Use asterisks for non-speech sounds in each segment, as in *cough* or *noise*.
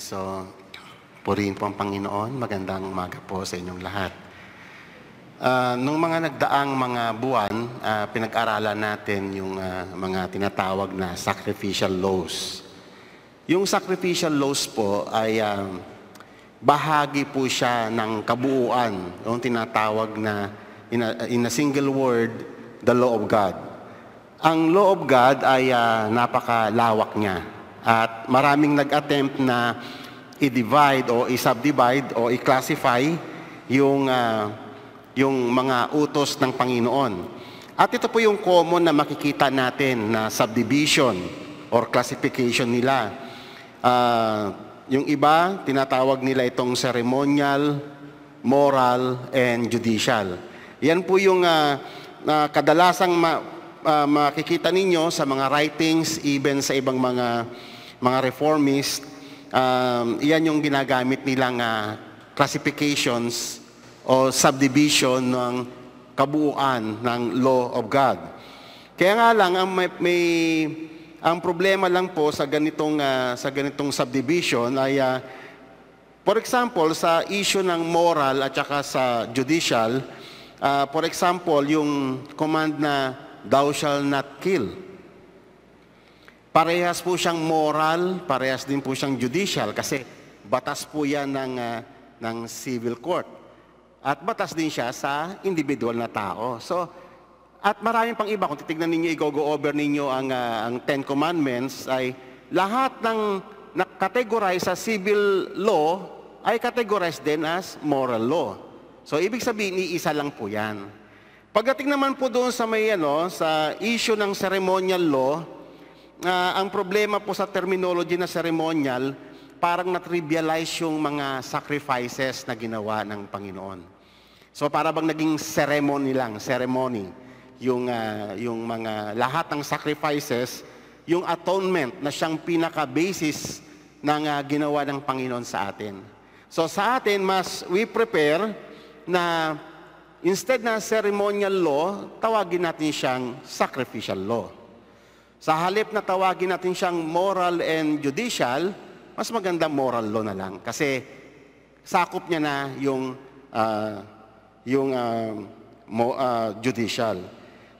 So, purihin po ang Panginoon. Magandang umaga po sa inyong lahat. Uh, nung mga nagdaang mga buwan, uh, pinag-aralan natin yung uh, mga tinatawag na sacrificial laws. Yung sacrificial laws po ay uh, bahagi po siya ng kabuuan, yung tinatawag na, in a, in a single word, the law of God. Ang law of God ay uh, napakalawak niya maraming nag-attempt na i-divide o i-subdivide o i-classify yung, uh, yung mga utos ng Panginoon. At ito po yung common na makikita natin na subdivision or classification nila. Uh, yung iba, tinatawag nila itong ceremonial, moral, and judicial. Yan po yung uh, uh, kadalasang ma- uh, makikita ninyo sa mga writings, even sa ibang mga mga reformist, um, iyan yung ginagamit nilang uh, classifications o subdivision ng kabuuan ng law of God. Kaya nga lang ang may, may ang problema lang po sa ganitong uh, sa ganitong subdivision ay uh, for example sa issue ng moral at saka sa judicial uh, for example yung command na thou shall not kill Parehas po siyang moral, parehas din po siyang judicial kasi batas po yan ng, uh, ng civil court. At batas din siya sa individual na tao. So, at maraming pang iba. Kung titignan ninyo, i-go over ninyo ang, uh, ang Ten Commandments, ay lahat ng nakategorize sa civil law ay categorized din as moral law. So, ibig sabihin, iisa lang po yan. Pagdating naman po doon sa may, ano, sa issue ng ceremonial law, uh, ang problema po sa terminology na ceremonial, parang na-trivialize yung mga sacrifices na ginawa ng Panginoon. So para bang naging ceremony lang, ceremony, yung, uh, yung mga lahat ng sacrifices, yung atonement na siyang pinaka-basis ng uh, ginawa ng Panginoon sa atin. So sa atin, mas we prepare na instead na ceremonial law, tawagin natin siyang sacrificial law. Sa halip na tawagin natin siyang moral and judicial, mas maganda moral law na lang kasi sakop niya na yung uh, yung uh, mo, uh, judicial.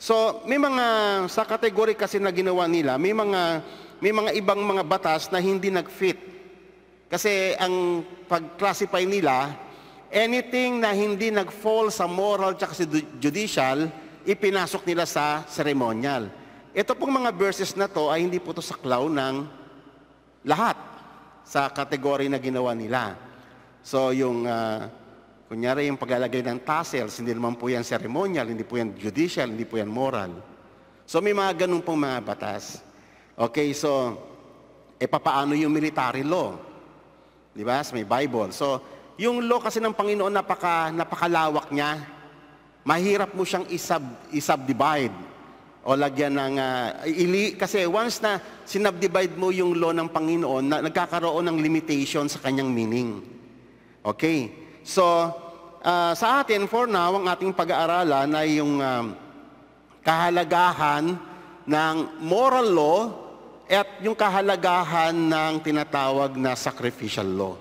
So, may mga sa kategory kasi na ginawa nila, may mga may mga ibang mga batas na hindi nag-fit. Kasi ang pag-classify nila, anything na hindi nag-fall sa moral at sa judicial, ipinasok nila sa ceremonial. Ito pong mga verses na to ay hindi po to sa saklaw ng lahat sa kategory na ginawa nila. So yung, uh, kunyari yung paglalagay ng tassels, hindi naman po yan ceremonial, hindi po yan judicial, hindi po yan moral. So may mga ganun pong mga batas. Okay, so, e papaano yung military law? Di ba? May Bible. So, yung law kasi ng Panginoon, napaka, napakalawak niya. Mahirap mo siyang isab, isab divide o lagyan ng uh, ili kasi once na sinubdivide mo yung law ng Panginoon na nagkakaroon ng limitation sa kanyang meaning. Okay? So uh, sa atin for now ang ating pag-aaralan ay yung um, kahalagahan ng moral law at yung kahalagahan ng tinatawag na sacrificial law.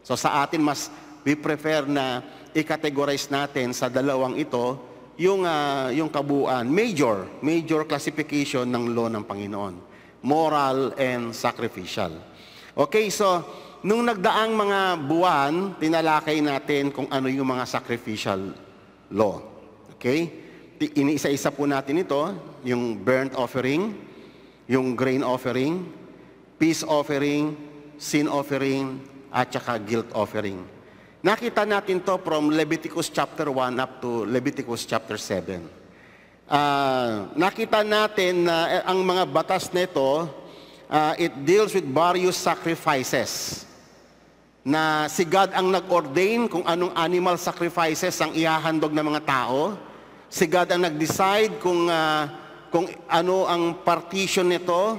So sa atin mas we prefer na i-categorize natin sa dalawang ito yung, uh, yung kabuuan, major, major classification ng law ng Panginoon. Moral and sacrificial. Okay, so, nung nagdaang mga buwan, tinalakay natin kung ano yung mga sacrificial law. Okay? Iniisa-isa po natin ito, yung burnt offering, yung grain offering, peace offering, sin offering, at saka guilt offering. Nakita natin to from Leviticus chapter 1 up to Leviticus chapter 7. Uh, ah, nakita natin na eh, ang mga batas nito, uh, it deals with various sacrifices na si God ang nag-ordain kung anong animal sacrifices ang ihahandog ng mga tao. Si God ang nag-decide kung, uh, kung ano ang partition nito,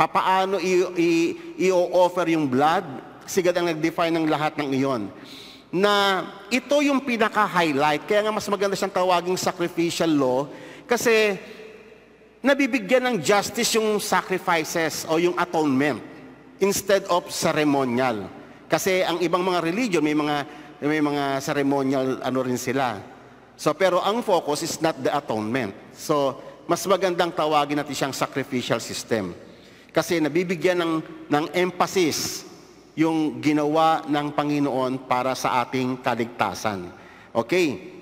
papaano i-offer yung blood. Si God ang nag-define ng lahat ng iyon na ito yung pinaka-highlight. Kaya nga mas maganda siyang tawaging sacrificial law kasi nabibigyan ng justice yung sacrifices o yung atonement instead of ceremonial. Kasi ang ibang mga religion may mga may mga ceremonial ano rin sila. So pero ang focus is not the atonement. So mas magandang tawagin natin siyang sacrificial system. Kasi nabibigyan ng ng emphasis yung ginawa ng Panginoon para sa ating kaligtasan. Okay?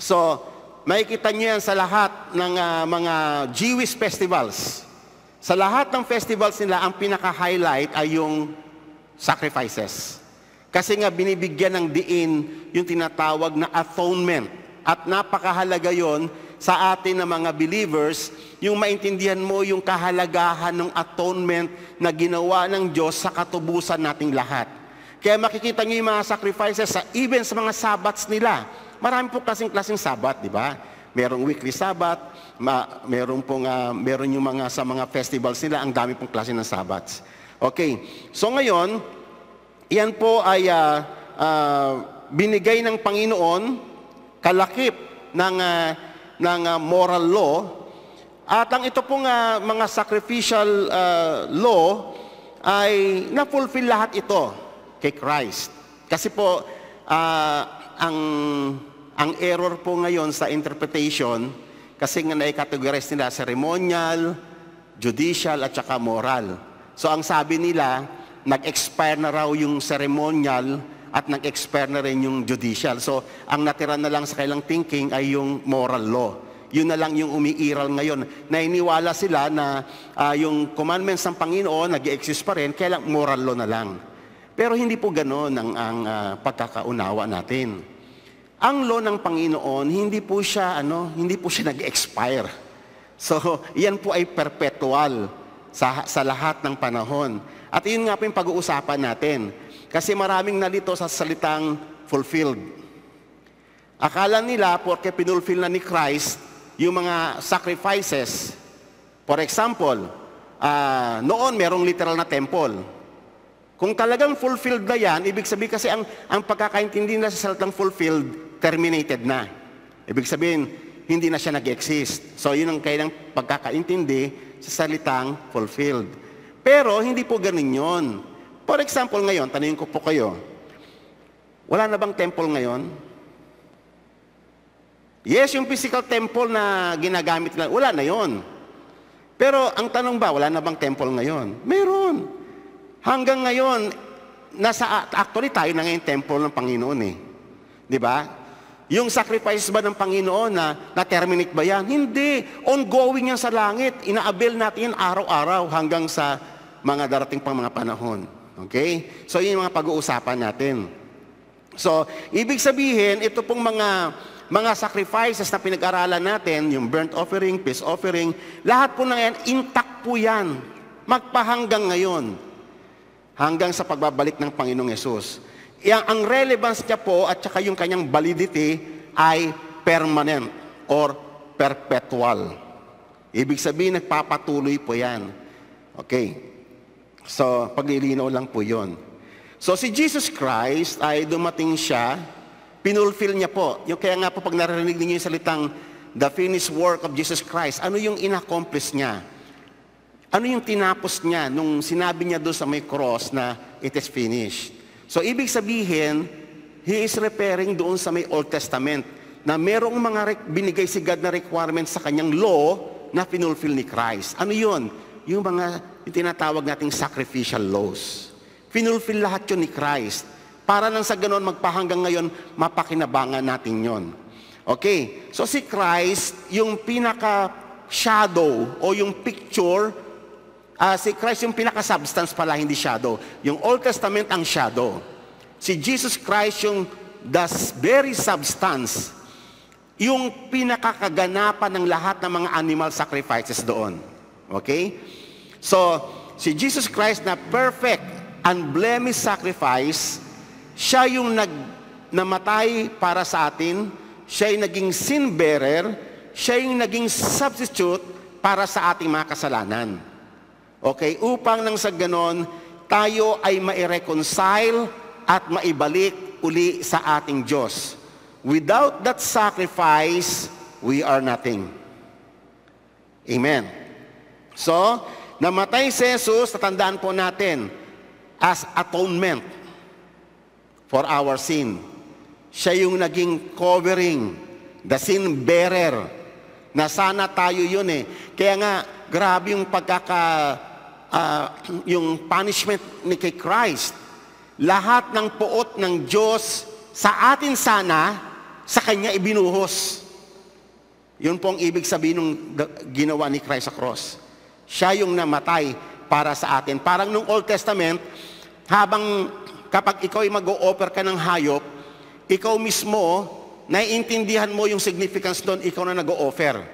So, makikita nyo yan sa lahat ng uh, mga Jewish festivals. Sa lahat ng festivals nila, ang pinaka-highlight ay yung sacrifices. Kasi nga binibigyan ng diin yung tinatawag na atonement. At napakahalaga yon sa atin na mga believers, yung maintindihan mo yung kahalagahan ng atonement na ginawa ng Diyos sa katubusan nating lahat. Kaya makikita niyo yung mga sacrifices sa even sa mga sabbats nila. Marami po kasing klaseng sabat, di ba? Merong weekly sabat, ma, meron pong uh, meron yung mga sa mga festivals nila, ang dami pong klase ng sabbats. Okay. So ngayon, yan po ay uh, uh, binigay ng Panginoon kalakip ng uh, ng uh, moral law. At ang ito pong uh, mga sacrificial uh, law ay na-fulfill lahat ito kay Christ. Kasi po, uh, ang, ang error po ngayon sa interpretation, kasi nga na-categorize nila ceremonial, judicial, at saka moral. So ang sabi nila, nag-expire na raw yung ceremonial at nag-expire na rin yung judicial. So, ang natira na lang sa kailang thinking ay yung moral law. Yun na lang yung umiiral ngayon. Nainiwala sila na uh, yung commandments ng Panginoon nag exist pa rin, kailang moral law na lang. Pero hindi po ganoon ang, ang uh, pagkakaunawa natin. Ang law ng Panginoon, hindi po siya, ano, hindi po siya nag-expire. So, yan po ay perpetual sa, sa lahat ng panahon. At yun nga po yung pag-uusapan natin kasi maraming nalito sa salitang fulfilled. Akala nila, porke pinulfill na ni Christ, yung mga sacrifices. For example, uh, noon merong literal na temple. Kung talagang fulfilled na yan, ibig sabihin kasi ang, ang pagkakaintindi nila sa salitang fulfilled, terminated na. Ibig sabihin, hindi na siya nag-exist. So, yun ang kailang pagkakaintindi sa salitang fulfilled. Pero, hindi po ganun yun. For example, ngayon, tanayin ko po kayo, wala na bang temple ngayon? Yes, yung physical temple na ginagamit na, wala na yon. Pero ang tanong ba, wala na bang temple ngayon? Meron. Hanggang ngayon, nasa, actually tayo na ngayon temple ng Panginoon eh. Di ba? Yung sacrifice ba ng Panginoon na na-terminate ba yan? Hindi. Ongoing yan sa langit. Inaabel natin araw-araw hanggang sa mga darating pang mga panahon. Okay? So, yun yung mga pag-uusapan natin. So, ibig sabihin, ito pong mga mga sacrifices na pinag-aralan natin, yung burnt offering, peace offering, lahat po na yan, intact po yan. Magpahanggang ngayon. Hanggang sa pagbabalik ng Panginoong Yesus. Yang, ang relevance niya po at saka yung kanyang validity ay permanent or perpetual. Ibig sabihin, nagpapatuloy po yan. Okay. So, paglilinaw lang po yon. So, si Jesus Christ ay dumating siya, pinulfill niya po. Yung kaya nga po pag narinig niyo yung salitang the finished work of Jesus Christ, ano yung inaccomplish niya? Ano yung tinapos niya nung sinabi niya doon sa may cross na it is finished? So, ibig sabihin, he is repairing doon sa may Old Testament na merong mga binigay si God na requirements sa kanyang law na pinulfill ni Christ. Ano yun? Yung mga yung tinatawag nating sacrificial laws. Finulfill lahat yun ni Christ. Para nang sa ganon magpahanggang ngayon, mapakinabangan natin yon. Okay, so si Christ, yung pinaka-shadow o yung picture, uh, si Christ yung pinaka-substance pala, hindi shadow. Yung Old Testament ang shadow. Si Jesus Christ yung the very substance, yung pinakakaganapan ng lahat ng mga animal sacrifices doon. Okay? So, si Jesus Christ na perfect, unblemished sacrifice, siya yung nag, namatay para sa atin, siya yung naging sin bearer, siya yung naging substitute para sa ating mga kasalanan. Okay? Upang nang sa ganon, tayo ay ma-reconcile at maibalik uli sa ating Diyos. Without that sacrifice, we are nothing. Amen. So, Namatay si Jesus, tatandaan po natin, as atonement for our sin. Siya yung naging covering, the sin bearer, na sana tayo yun eh. Kaya nga, grabe yung pagkaka, uh, yung punishment ni kay Christ. Lahat ng puot ng Diyos sa atin sana, sa Kanya ibinuhos. Yun po ang ibig sabihin ng ginawa ni Christ sa cross. Siya yung namatay para sa atin. Parang nung Old Testament, habang kapag ikaw ay mag-o-offer ka ng hayop, ikaw mismo, naiintindihan mo yung significance doon, ikaw na nag-o-offer.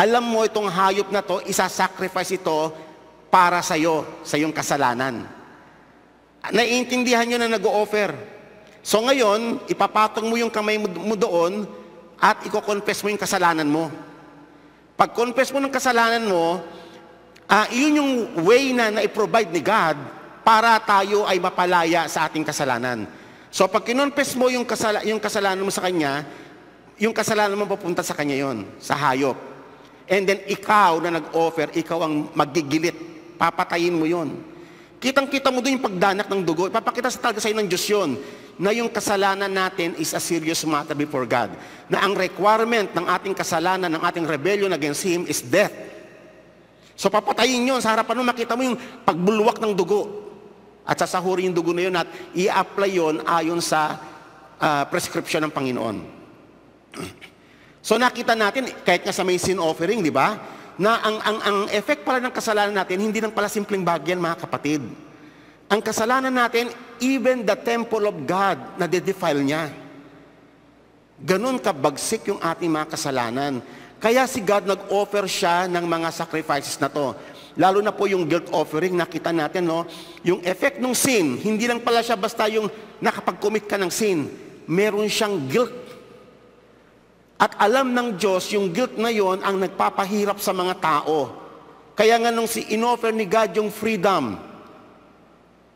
Alam mo itong hayop na to, isa-sacrifice ito para sa iyo, sa iyong kasalanan. Naiintindihan nyo na nag-o-offer. So ngayon, ipapatong mo yung kamay mo doon at iko confess mo yung kasalanan mo. Pag confess mo ng kasalanan mo, uh, yun yung way na na-provide ni God para tayo ay mapalaya sa ating kasalanan. So pag kinonfess mo yung, kasala, yung kasalanan mo sa Kanya, yung kasalanan mo papunta sa Kanya yon sa hayop. And then ikaw na nag-offer, ikaw ang magigilit. Papatayin mo yon. Kitang-kita mo doon yung pagdanak ng dugo. Ipapakita sa talaga sa'yo ng Diyos yun na yung kasalanan natin is a serious matter before God. Na ang requirement ng ating kasalanan, ng ating rebellion against Him is death. So papatayin yon sa harapan mo, makita mo yung pagbulwak ng dugo. At sasahurin yung dugo na yun at i-apply yon ayon sa uh, prescription ng Panginoon. *clears throat* So nakita natin, kahit nga sa may sin offering, di ba? Na ang, ang, ang effect pala ng kasalanan natin, hindi lang pala simpleng bagyan mga kapatid. Ang kasalanan natin, even the temple of God, na de-defile niya. Ganon kabagsik yung ating mga kasalanan. Kaya si God nag-offer siya ng mga sacrifices na to. Lalo na po yung guilt offering, nakita natin, no? Yung effect ng sin, hindi lang pala siya basta yung nakapag-commit ka ng sin. Meron siyang guilt. At alam ng Diyos, yung guilt na yon ang nagpapahirap sa mga tao. Kaya nga nung si inoffer ni God yung freedom,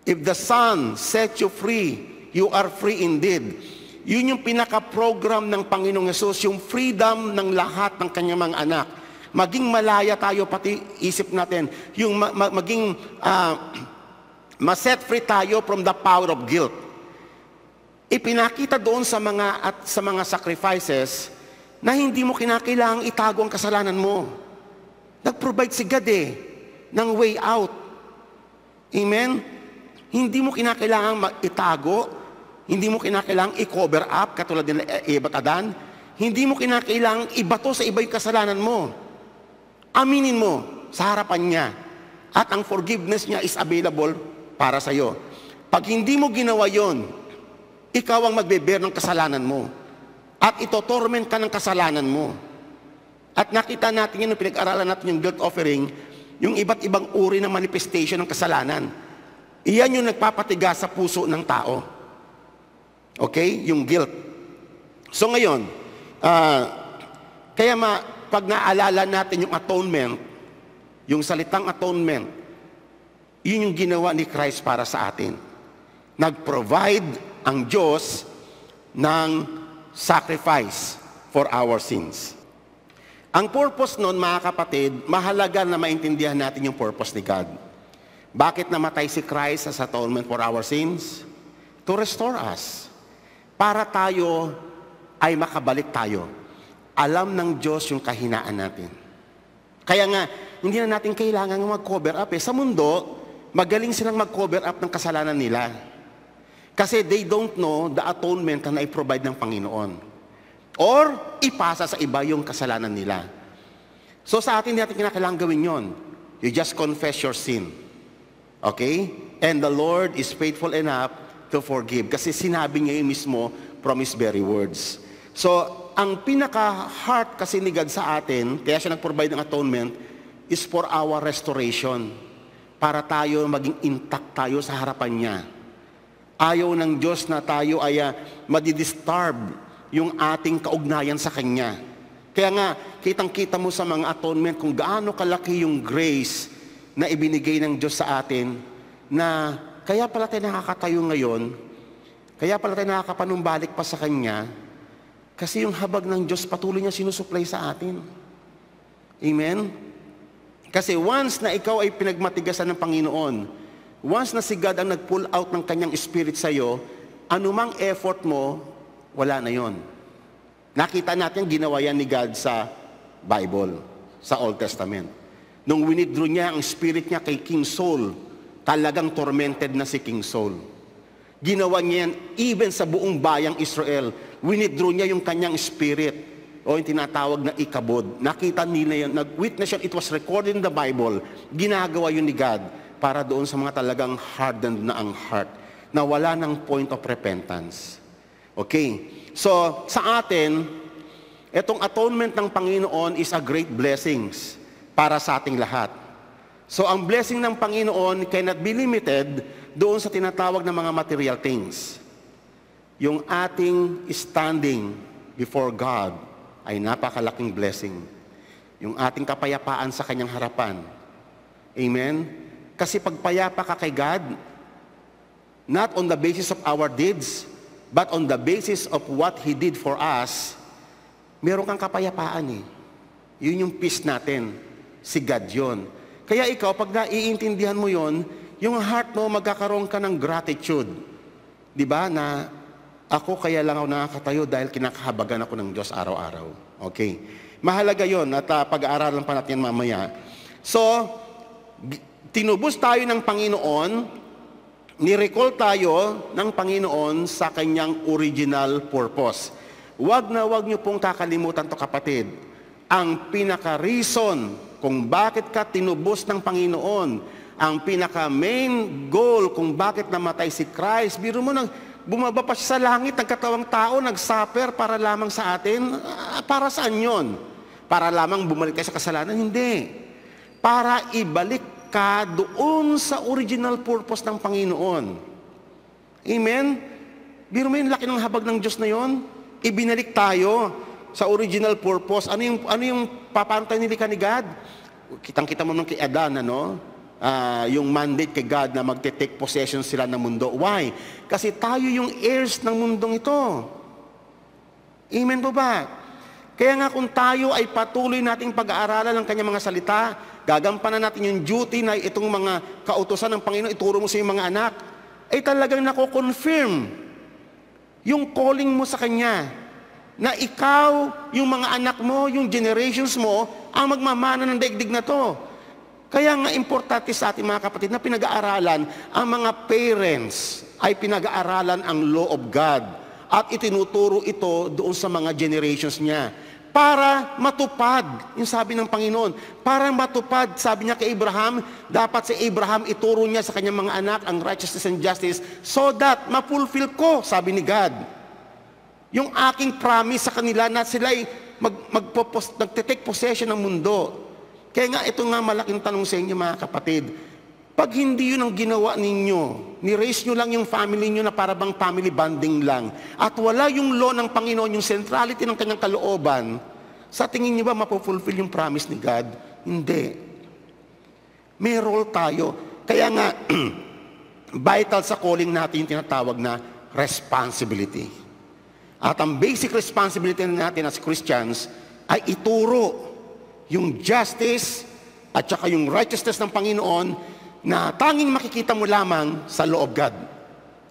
If the Son set you free, you are free indeed. Yun yung pinaka-program ng Panginoong Yesus, yung freedom ng lahat ng kanyang mga anak. Maging malaya tayo pati isip natin, yung ma- ma- maging uh, *clears throat* ma-set free tayo from the power of guilt. Ipinakita doon sa mga at sa mga sacrifices na hindi mo kinakailangang itago ang kasalanan mo. Nag-provide si God eh, ng way out. Amen? Hindi mo kinakailangang itago hindi mo kinakailang i-cover up katulad ni Ebat Adan. Hindi mo kinakailang ibato sa iba yung kasalanan mo. Aminin mo sa harapan niya. At ang forgiveness niya is available para sa iyo. Pag hindi mo ginawa yon, ikaw ang magbeber ng kasalanan mo. At ito-torment ka ng kasalanan mo. At nakita natin yun, pinag-aralan natin yung guilt offering, yung iba't ibang uri ng manifestation ng kasalanan. Iyan yung nagpapatiga sa puso ng tao. Okay? Yung guilt. So ngayon, uh, kaya ma, pag naalala natin yung atonement, yung salitang atonement, yun yung ginawa ni Christ para sa atin. Nag-provide ang Diyos ng sacrifice for our sins. Ang purpose nun, mga kapatid, mahalaga na maintindihan natin yung purpose ni God. Bakit namatay si Christ as atonement for our sins? To restore us para tayo ay makabalik tayo. Alam ng Diyos yung kahinaan natin. Kaya nga, hindi na natin kailangan mag-cover up. Eh. Sa mundo, magaling silang mag-cover up ng kasalanan nila. Kasi they don't know the atonement na i-provide ng Panginoon. Or, ipasa sa iba yung kasalanan nila. So sa atin, hindi natin kinakailangan gawin yon. You just confess your sin. Okay? And the Lord is faithful enough to forgive. Kasi sinabi niya yung mismo promise very words. So, ang pinaka-heart kasi ni God sa atin, kaya siya nag-provide ng atonement, is for our restoration. Para tayo maging intact tayo sa harapan niya. Ayaw ng Diyos na tayo ay uh, madidisturb yung ating kaugnayan sa Kanya. Kaya nga, kitang-kita mo sa mga atonement kung gaano kalaki yung grace na ibinigay ng Diyos sa atin na kaya pala tayo nakakatayo ngayon, kaya pala tayo nakakapanumbalik pa sa Kanya, kasi yung habag ng Diyos patuloy niya sinusupply sa atin. Amen? Kasi once na ikaw ay pinagmatigasan ng Panginoon, once na si God ang nag-pull out ng kanyang spirit sa iyo, anumang effort mo, wala na yon. Nakita natin ginawa yan ni God sa Bible, sa Old Testament. Nung winidrew niya ang spirit niya kay King Saul, Talagang tormented na si King Saul. Ginawa niya yan even sa buong bayang Israel. Winidraw niya yung kanyang spirit o yung tinatawag na ikabod. Nakita nila yan, nag-witness yan, it was recorded in the Bible. Ginagawa yun ni God para doon sa mga talagang hardened na ang heart, na wala ng point of repentance. Okay? So, sa atin, itong atonement ng Panginoon is a great blessings para sa ating lahat. So ang blessing ng Panginoon cannot be limited doon sa tinatawag ng mga material things. Yung ating standing before God ay napakalaking blessing. Yung ating kapayapaan sa kanyang harapan. Amen? Kasi pagpayapa ka kay God, not on the basis of our deeds, but on the basis of what He did for us, meron kang kapayapaan eh. Yun yung peace natin. Si God yun. Kaya ikaw, pag naiintindihan mo yon, yung heart mo, magkakaroon ka ng gratitude. Di ba? Na ako kaya lang ako nakakatayo dahil kinakahabagan ako ng Diyos araw-araw. Okay. Mahalaga yon at uh, pag-aaralan pa natin yan mamaya. So, tinubos tayo ng Panginoon, ni-recall tayo ng Panginoon sa kanyang original purpose. Huwag na huwag niyo pong kakalimutan to kapatid. Ang pinaka-reason kung bakit ka tinubos ng Panginoon. Ang pinaka-main goal kung bakit namatay si Christ, biro mo nang bumaba pa siya sa langit, ang katawang tao, nagsuffer para lamang sa atin. Ah, para saan yon? Para lamang bumalik tayo sa kasalanan? Hindi. Para ibalik ka doon sa original purpose ng Panginoon. Amen? Biro mo yung laki ng habag ng Diyos na yon? Ibinalik tayo sa original purpose. Ano yung, ano yung papantay nilika ni God? Kitang-kita mo nung kay Adan, ano? Uh, yung mandate kay God na magte-take possession sila ng mundo. Why? Kasi tayo yung heirs ng mundong ito. Amen po ba? Kaya nga kung tayo ay patuloy nating pag-aaralan ng kanyang mga salita, gagampanan natin yung duty na itong mga kautosan ng Panginoon, ituro mo sa iyong mga anak, ay talagang nako-confirm yung calling mo sa Kanya na ikaw, yung mga anak mo, yung generations mo, ang magmamana ng daigdig na to. Kaya nga importante sa ating mga kapatid na pinag-aaralan ang mga parents ay pinag-aaralan ang law of God at itinuturo ito doon sa mga generations niya para matupad, yung sabi ng Panginoon, para matupad, sabi niya kay Abraham, dapat si Abraham ituro niya sa kanyang mga anak ang righteousness and justice so that mapulfill ko, sabi ni God. Yung aking promise sa kanila na sila ay mag, magpopos, nagtitake possession ng mundo. Kaya nga, ito nga malaking tanong sa inyo mga kapatid. Pag hindi yun ang ginawa ninyo, ni-raise nyo lang yung family nyo na para bang family bonding lang, at wala yung law ng Panginoon, yung centrality ng kanyang kalooban, sa tingin nyo ba mapufulfill yung promise ni God? Hindi. May role tayo. Kaya nga, *clears throat* vital sa calling natin yung tinatawag na responsibility. At ang basic responsibility natin as Christians ay ituro yung justice at saka yung righteousness ng Panginoon na tanging makikita mo lamang sa loob God.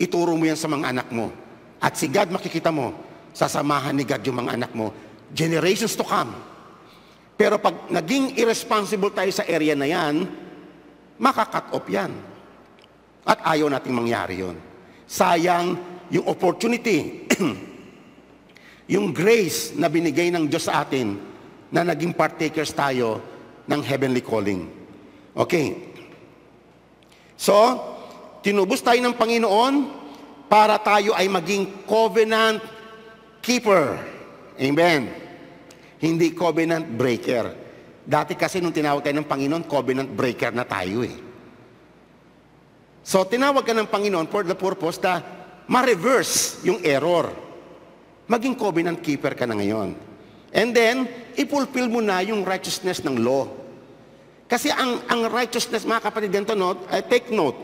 Ituro mo yan sa mga anak mo. At si God makikita mo, sasamahan ni God yung mga anak mo. Generations to come. Pero pag naging irresponsible tayo sa area na yan, makakat off yan. At ayaw nating mangyari yon. Sayang yung opportunity *clears throat* yung grace na binigay ng Diyos sa atin na naging partakers tayo ng heavenly calling. Okay. So, tinubos tayo ng Panginoon para tayo ay maging covenant keeper. Amen. Hindi covenant breaker. Dati kasi nung tinawag tayo ng Panginoon, covenant breaker na tayo eh. So, tinawag ka ng Panginoon for the purpose na ma-reverse yung error maging covenant keeper ka na ngayon. And then, ipulfill mo na yung righteousness ng law. Kasi ang, ang righteousness, mga kapatid, ganito note, uh, take note,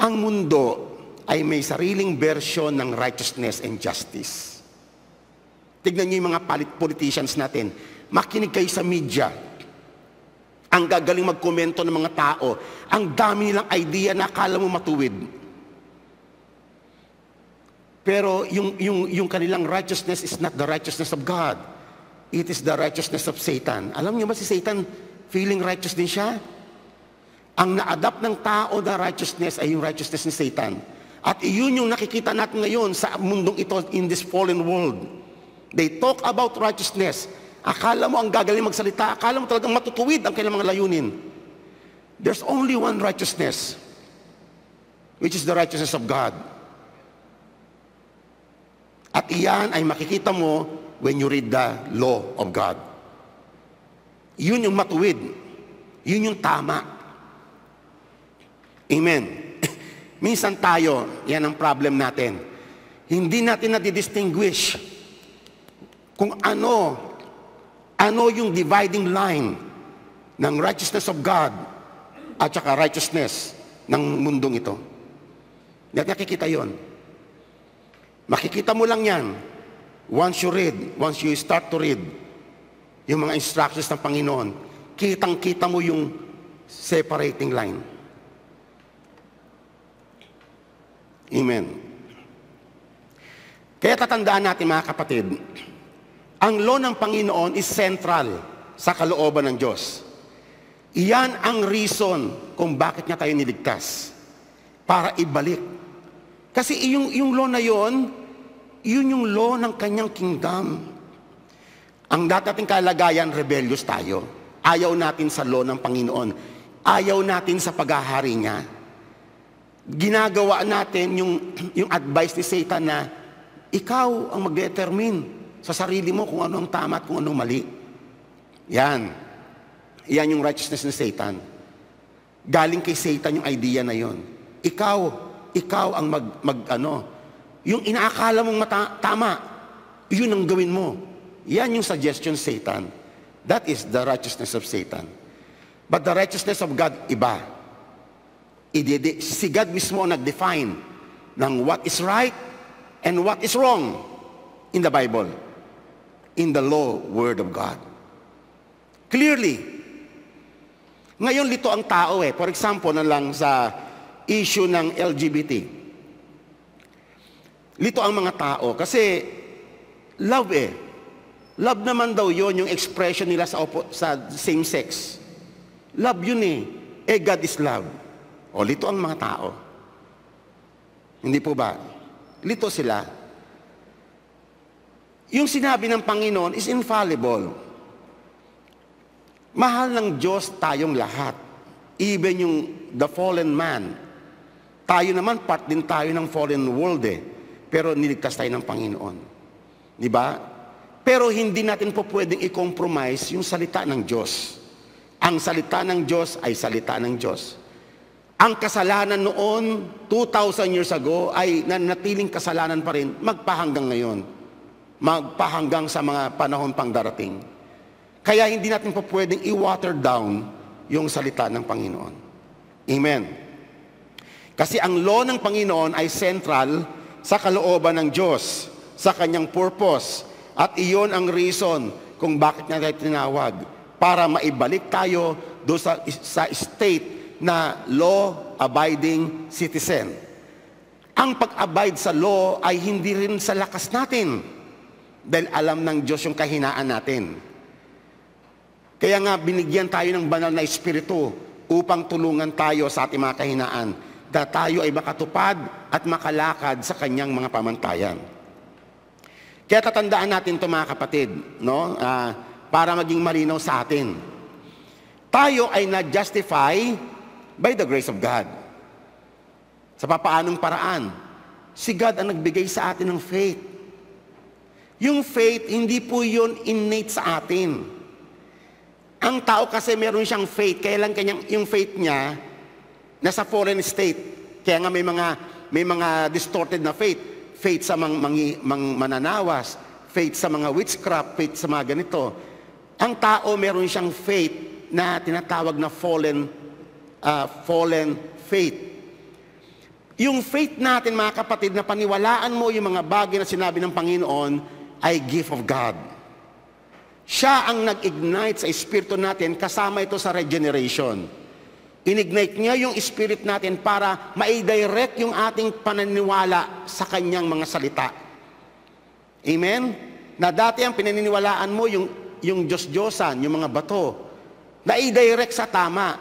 ang mundo ay may sariling version ng righteousness and justice. Tignan niyo yung mga politicians natin. Makinig kayo sa media. Ang gagaling magkomento ng mga tao. Ang dami nilang idea na akala mo matuwid. Pero yung, yung, yung kanilang righteousness is not the righteousness of God. It is the righteousness of Satan. Alam niyo ba si Satan, feeling righteous din siya? Ang na-adapt ng tao na righteousness ay yung righteousness ni Satan. At iyon yung nakikita natin ngayon sa mundong ito in this fallen world. They talk about righteousness. Akala mo ang gagaling magsalita, akala mo talagang matutuwid ang kanilang mga layunin. There's only one righteousness, which is the righteousness of God. At iyan ay makikita mo when you read the law of God. Yun yung matuwid. Yun yung tama. Amen. *coughs* Minsan tayo, yan ang problem natin. Hindi natin nati-distinguish kung ano, ano yung dividing line ng righteousness of God at saka righteousness ng mundong ito. Nakikita yon. Makikita mo lang yan once you read, once you start to read yung mga instructions ng Panginoon. Kitang-kita mo yung separating line. Amen. Kaya tatandaan natin mga kapatid, ang law ng Panginoon is central sa kalooban ng Diyos. Iyan ang reason kung bakit niya tayo niligtas. Para ibalik kasi yung, yung law na yon, yun yung law ng kanyang kingdom. Ang datating kalagayan, rebellious tayo. Ayaw natin sa law ng Panginoon. Ayaw natin sa paghahari niya. Ginagawa natin yung, *clears throat* yung advice ni Satan na ikaw ang mag-determine sa sarili mo kung ano ang tama at kung anong mali. Yan. Yan yung righteousness ni Satan. Galing kay Satan yung idea na yon. Ikaw, ikaw ang mag, mag ano, yung inaakala mong mata- tama, yun ang gawin mo. Yan yung suggestion Satan. That is the righteousness of Satan. But the righteousness of God, iba. Idede, si God mismo ang nag-define ng what is right and what is wrong in the Bible, in the law, Word of God. Clearly, ngayon lito ang tao eh. For example, na lang sa issue ng LGBT. Lito ang mga tao kasi love eh. Love naman daw yon yung expression nila sa, opo, sa same sex. Love yun eh. Eh, God is love. O, lito ang mga tao. Hindi po ba? Lito sila. Yung sinabi ng Panginoon is infallible. Mahal ng Diyos tayong lahat. Even yung the fallen man, tayo naman, part din tayo ng foreign world eh. Pero niligtas tayo ng Panginoon. Di ba? Pero hindi natin po pwedeng i-compromise yung salita ng Diyos. Ang salita ng Diyos ay salita ng Diyos. Ang kasalanan noon, 2,000 years ago, ay nanatiling kasalanan pa rin magpahanggang ngayon. Magpahanggang sa mga panahon pang darating. Kaya hindi natin po pwedeng i-water down yung salita ng Panginoon. Amen. Kasi ang law ng Panginoon ay central sa kalooban ng Diyos, sa kanyang purpose. At iyon ang reason kung bakit niya tayo tinawag para maibalik tayo do sa, sa state na law-abiding citizen. Ang pag-abide sa law ay hindi rin sa lakas natin dahil alam ng Diyos yung kahinaan natin. Kaya nga binigyan tayo ng banal na espiritu upang tulungan tayo sa ating mga kahinaan na tayo ay makatupad at makalakad sa kanyang mga pamantayan. Kaya tatandaan natin ito mga kapatid, no? Uh, para maging malinaw sa atin. Tayo ay na-justify by the grace of God. Sa papaanong paraan, si God ang nagbigay sa atin ng faith. Yung faith, hindi po yun innate sa atin. Ang tao kasi meron siyang faith, kaya lang kanyang, yung faith niya, Nasa foreign state. Kaya nga may mga, may mga distorted na faith. Faith sa mga mangi, mang mananawas, faith sa mga witchcraft, faith sa mga ganito. Ang tao meron siyang faith na tinatawag na fallen, uh, fallen faith. Yung faith natin, mga kapatid, na paniwalaan mo yung mga bagay na sinabi ng Panginoon ay gift of God. Siya ang nag-ignite sa espiritu natin kasama ito sa regeneration. Inignite niya yung spirit natin para ma maidirect yung ating pananiwala sa kanyang mga salita. Amen? Na dati ang pinaniniwalaan mo yung, yung Diyos-Diyosan, yung mga bato, na i-direct sa tama.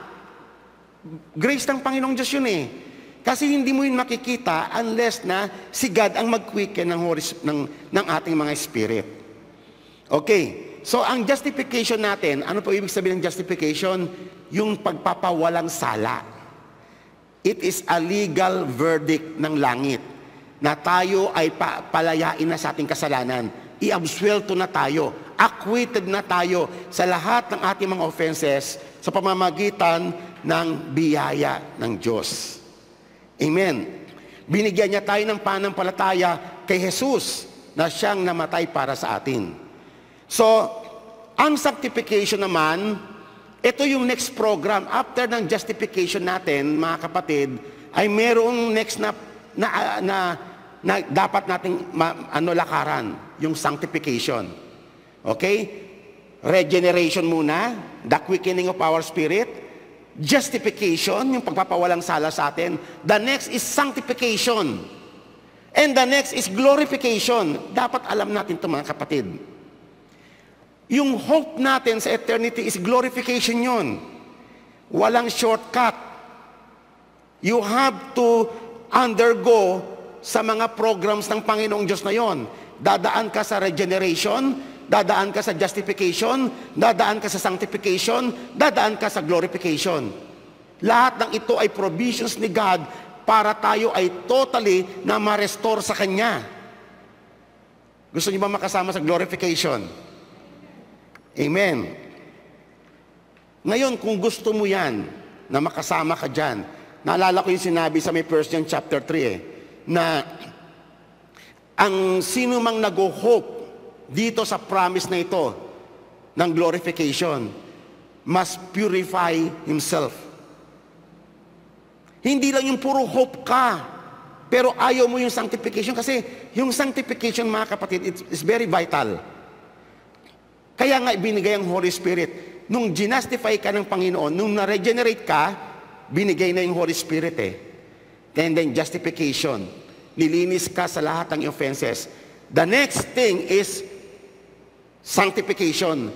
Grace ng Panginoong Diyos yun eh. Kasi hindi mo yun makikita unless na si God ang mag-quicken ng, ng, ng ating mga spirit. Okay. So, ang justification natin, ano po ibig sabihin ng justification? yung pagpapawalang sala. It is a legal verdict ng langit na tayo ay pa- palayain na sa ating kasalanan. i Iabswelto na tayo. Acquitted na tayo sa lahat ng ating mga offenses sa pamamagitan ng biyaya ng Diyos. Amen. Binigyan niya tayo ng panampalataya kay Jesus na siyang namatay para sa atin. So, ang sanctification naman, ito yung next program. After ng justification natin, mga kapatid, ay merong next na, na, ah, na, na dapat nating ma, ano, lakaran, yung sanctification. Okay? Regeneration muna, the quickening of our spirit, justification, yung pagpapawalang sala sa atin. The next is sanctification. And the next is glorification. Dapat alam natin ito mga kapatid. Yung hope natin sa eternity is glorification yun. Walang shortcut. You have to undergo sa mga programs ng Panginoong Diyos na yon. Dadaan ka sa regeneration, dadaan ka sa justification, dadaan ka sa sanctification, dadaan ka sa glorification. Lahat ng ito ay provisions ni God para tayo ay totally na ma-restore sa Kanya. Gusto niyo ba makasama sa glorification? Amen. Ngayon, kung gusto mo yan, na makasama ka dyan, naalala ko yung sinabi sa may 1 John chapter 3 eh, na ang sino mang nag-hope dito sa promise na ito ng glorification must purify himself. Hindi lang yung puro hope ka, pero ayaw mo yung sanctification kasi yung sanctification mga kapatid, is it's very vital. Kaya nga ibinigay ang Holy Spirit. Nung ginastify ka ng Panginoon, nung na-regenerate ka, binigay na yung Holy Spirit eh. And then justification. Nilinis ka sa lahat ng offenses. The next thing is sanctification.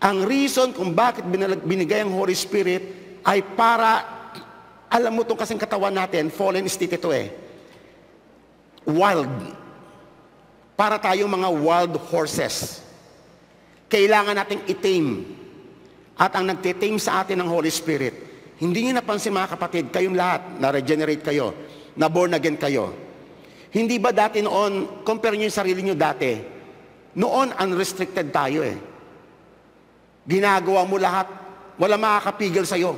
Ang reason kung bakit binigay ang Holy Spirit ay para, alam mo itong kasing katawan natin, fallen state ito eh. Wild. Para tayong mga wild horses. Wild horses kailangan nating itim. At ang nagtitame sa atin ng Holy Spirit, hindi niyo napansin mga kapatid, kayong lahat, na-regenerate kayo, na born again kayo. Hindi ba dati noon, compare niyo yung sarili niyo dati, noon unrestricted tayo eh. Ginagawa mo lahat, wala makakapigil sa'yo.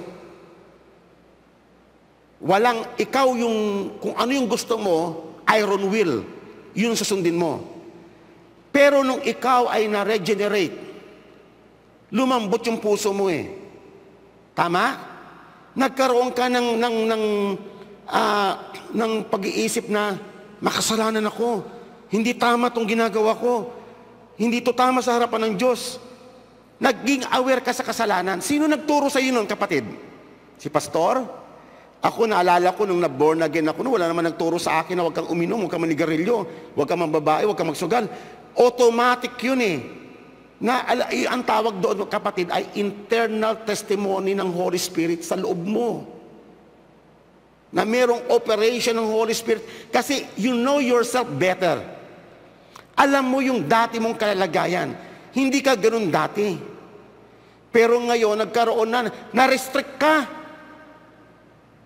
Walang, ikaw yung, kung ano yung gusto mo, iron will, yun susundin mo. Pero nung ikaw ay na-regenerate, lumambot yung puso mo eh. Tama? Nagkaroon ka ng, ng, ng, uh, ng pag-iisip na makasalanan ako. Hindi tama tong ginagawa ko. Hindi to tama sa harapan ng Diyos. Naging aware ka sa kasalanan. Sino nagturo sa iyo nun, kapatid? Si pastor? Ako naalala ko nung na-born again ako, wala naman nagturo sa akin na huwag kang uminom, huwag kang manigarilyo, huwag kang mambabae, huwag kang magsugal. Automatic yun eh. Na, eh, ang tawag doon, kapatid, ay internal testimony ng Holy Spirit sa loob mo. Na merong operation ng Holy Spirit. Kasi you know yourself better. Alam mo yung dati mong kalalagayan. Hindi ka ganun dati. Pero ngayon, nagkaroon na, na-restrict ka.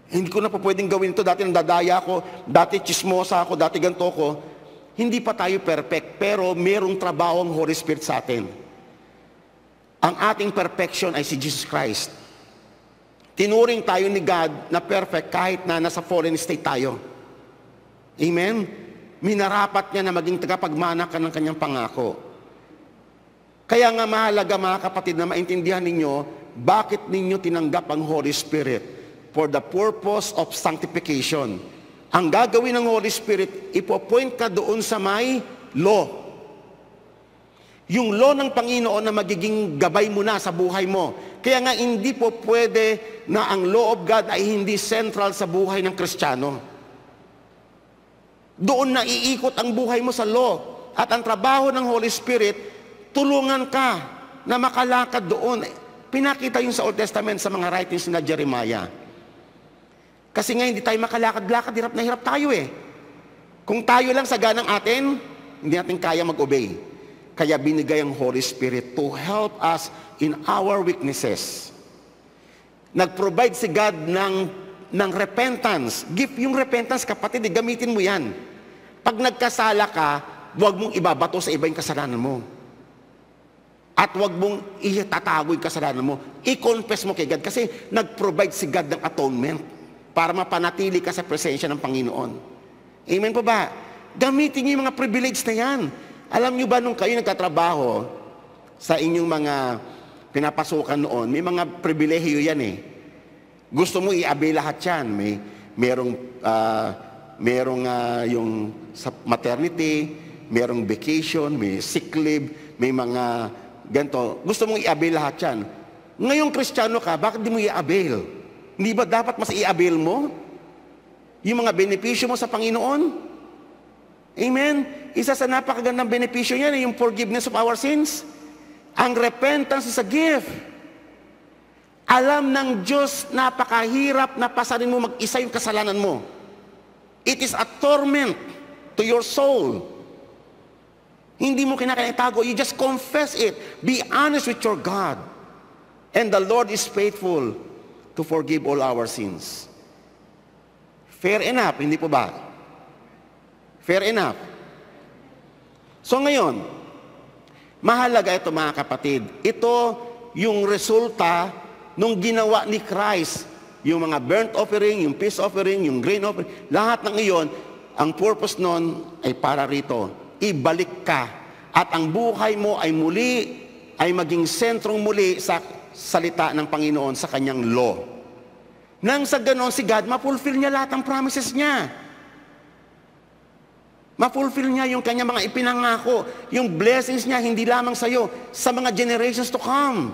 Hindi ko na po pwedeng gawin ito. Dati nadadaya ako, dati chismosa ako, dati ganto ako. Hindi pa tayo perfect, pero merong trabaho ang Holy Spirit sa atin. Ang ating perfection ay si Jesus Christ. Tinuring tayo ni God na perfect kahit na nasa fallen state tayo. Amen? Minarapat niya na maging tagapagmana ka ng kanyang pangako. Kaya nga mahalaga mga kapatid na maintindihan ninyo, bakit ninyo tinanggap ang Holy Spirit? for the purpose of sanctification. Ang gagawin ng Holy Spirit, ipopoint ka doon sa may law. Yung law ng Panginoon na magiging gabay mo na sa buhay mo. Kaya nga hindi po pwede na ang law of God ay hindi central sa buhay ng Kristiyano. Doon na iikot ang buhay mo sa law. At ang trabaho ng Holy Spirit, tulungan ka na makalakad doon. Pinakita yun sa Old Testament sa mga writings na Jeremiah. Kasi nga hindi tayo makalakad-lakad, hirap na hirap tayo eh. Kung tayo lang sa ganang atin, hindi natin kaya mag-obey. Kaya binigay ang Holy Spirit to help us in our weaknesses. Nag-provide si God ng, ng repentance. Gift yung repentance, kapatid, eh, gamitin mo yan. Pag nagkasala ka, huwag mong ibabato sa iba yung kasalanan mo. At huwag mong itatago yung kasalanan mo. I-confess mo kay God kasi nag-provide si God ng atonement para mapanatili ka sa presensya ng Panginoon. Amen po ba? Gamitin niyo yung mga privilege na yan. Alam niyo ba nung kayo nagtatrabaho sa inyong mga pinapasukan noon, may mga pribilehiyo yan eh. Gusto mo i-avail lahat yan. May, merong, uh, merong uh, yung sa maternity, merong vacation, may sick leave, may mga ganito. Gusto mong i-avail lahat yan. Ngayong kristyano ka, bakit di mo i-avail? Hindi ba dapat mas i-avail mo yung mga benepisyo mo sa Panginoon? Amen? Isa sa napakagandang benepisyo niya yung forgiveness of our sins. Ang repentance is a gift. Alam ng Diyos, napakahirap na pasarin mo mag-isa yung kasalanan mo. It is a torment to your soul. Hindi mo kinakaya itago. You just confess it. Be honest with your God. And the Lord is faithful to forgive all our sins. Fair enough, hindi po ba? Fair enough. So ngayon, mahalaga ito mga kapatid. Ito yung resulta nung ginawa ni Christ. Yung mga burnt offering, yung peace offering, yung grain offering, lahat ng iyon, ang purpose nun ay para rito. Ibalik ka. At ang buhay mo ay muli, ay maging sentrong muli sa salita ng Panginoon sa kanyang law. Nang sa ganon, si God, mapulfill niya lahat ng promises niya. Mapulfill niya yung kanyang mga ipinangako, yung blessings niya, hindi lamang sa iyo, sa mga generations to come.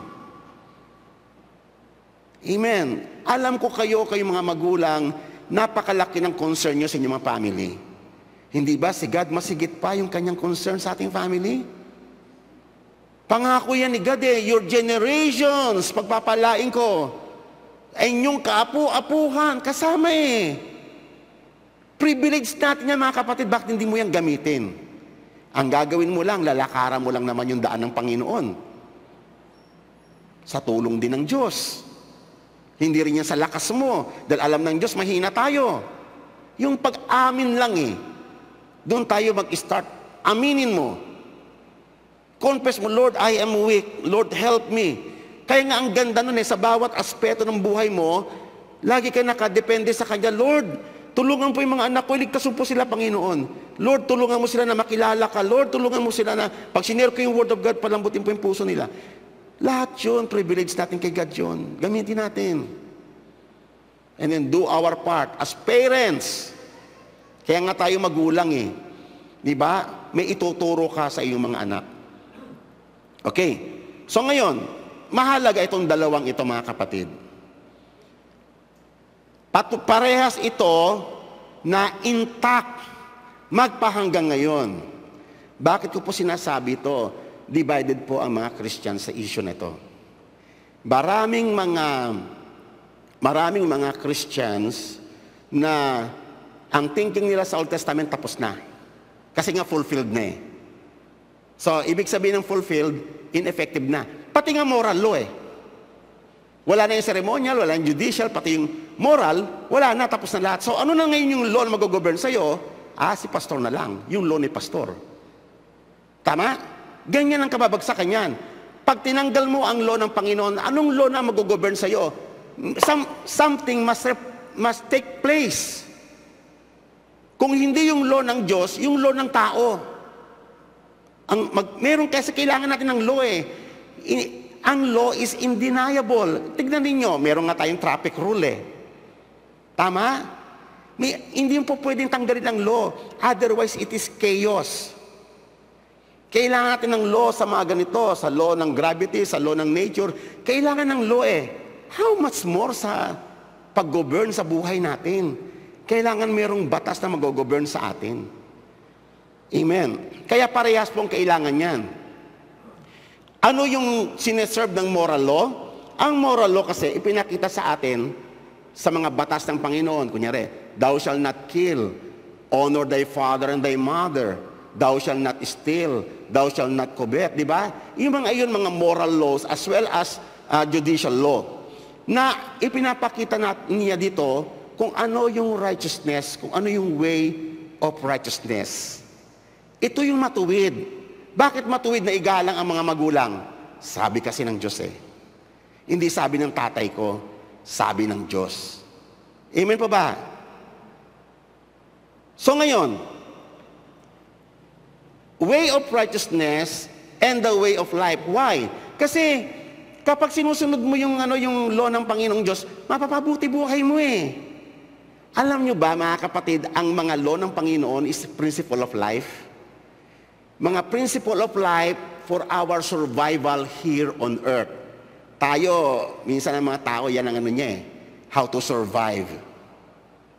Amen. Alam ko kayo, kayong mga magulang, napakalaki ng concern niyo sa inyong mga family. Hindi ba si God masigit pa yung kanyang concern sa ating family? Pangako yan ni God eh, your generations, pagpapalain ko. Ay inyong kaapu-apuhan, kasama eh. Privilege natin yan mga kapatid, bakit hindi mo yan gamitin? Ang gagawin mo lang, lalakaran mo lang naman yung daan ng Panginoon. Sa tulong din ng Diyos. Hindi rin yan sa lakas mo. Dahil alam ng Diyos, mahina tayo. Yung pag-amin lang eh. Doon tayo mag-start. Aminin mo Confess mo, Lord, I am weak. Lord, help me. Kaya nga ang ganda nun eh, sa bawat aspeto ng buhay mo, lagi ka nakadepende sa Kanya. Lord, tulungan po yung mga anak ko, iligtas po sila, Panginoon. Lord, tulungan mo sila na makilala ka. Lord, tulungan mo sila na pag sinare ko yung Word of God, palambutin po yung puso nila. Lahat yun, privilege natin kay God yun. Gamitin natin. And then do our part as parents. Kaya nga tayo magulang eh. Di ba? May ituturo ka sa iyong mga anak. Okay. So ngayon, mahalaga itong dalawang ito mga kapatid. Pat parehas ito na intact magpahanggang ngayon. Bakit ko po sinasabi ito? Divided po ang mga Christian sa issue na ito. Maraming mga maraming mga Christians na ang thinking nila sa Old Testament tapos na. Kasi nga fulfilled na eh. So, ibig sabihin ng fulfilled, ineffective na. Pati nga moral law eh. Wala na yung ceremonial, wala yung judicial, pati yung moral, wala na, tapos na lahat. So, ano na ngayon yung law na mag-govern sa'yo? Ah, si pastor na lang. Yung law ni pastor. Tama? Ganyan ang kababagsakan niyan. Pag tinanggal mo ang law ng Panginoon, anong law na mag-govern sa'yo? Some, something must, must take place. Kung hindi yung law ng Diyos, yung law ng tao. Ang mag, meron kasi kailangan natin ng law eh. In, ang law is undeniable. Tignan ninyo, meron nga tayong traffic rule eh. Tama? May, hindi po pwedeng tanggalin ang law. Otherwise, it is chaos. Kailangan natin ng law sa mga ganito, sa law ng gravity, sa law ng nature. Kailangan ng law eh. How much more sa pag-govern sa buhay natin? Kailangan merong batas na mag-govern sa atin. Amen. Kaya parehas po ang kailangan yan. Ano yung sineserve ng moral law? Ang moral law kasi ipinakita sa atin sa mga batas ng Panginoon. Kunyari, thou shall not kill, honor thy father and thy mother, thou shall not steal, thou shall not covet, di ba? Yung mga iyon, mga moral laws as well as uh, judicial law na ipinapakita natin niya dito kung ano yung righteousness, kung ano yung way of righteousness. Ito yung matuwid. Bakit matuwid na igalang ang mga magulang? Sabi kasi ng Diyos eh. Hindi sabi ng tatay ko, sabi ng Diyos. Amen pa ba? So ngayon, way of righteousness and the way of life. Why? Kasi kapag sinusunod mo yung ano yung law ng Panginoong Diyos, mapapabuti buhay mo eh. Alam nyo ba mga kapatid, ang mga law ng Panginoon is principle of life mga principle of life for our survival here on earth. Tayo, minsan ang mga tao, yan ang ano niya eh. How to survive.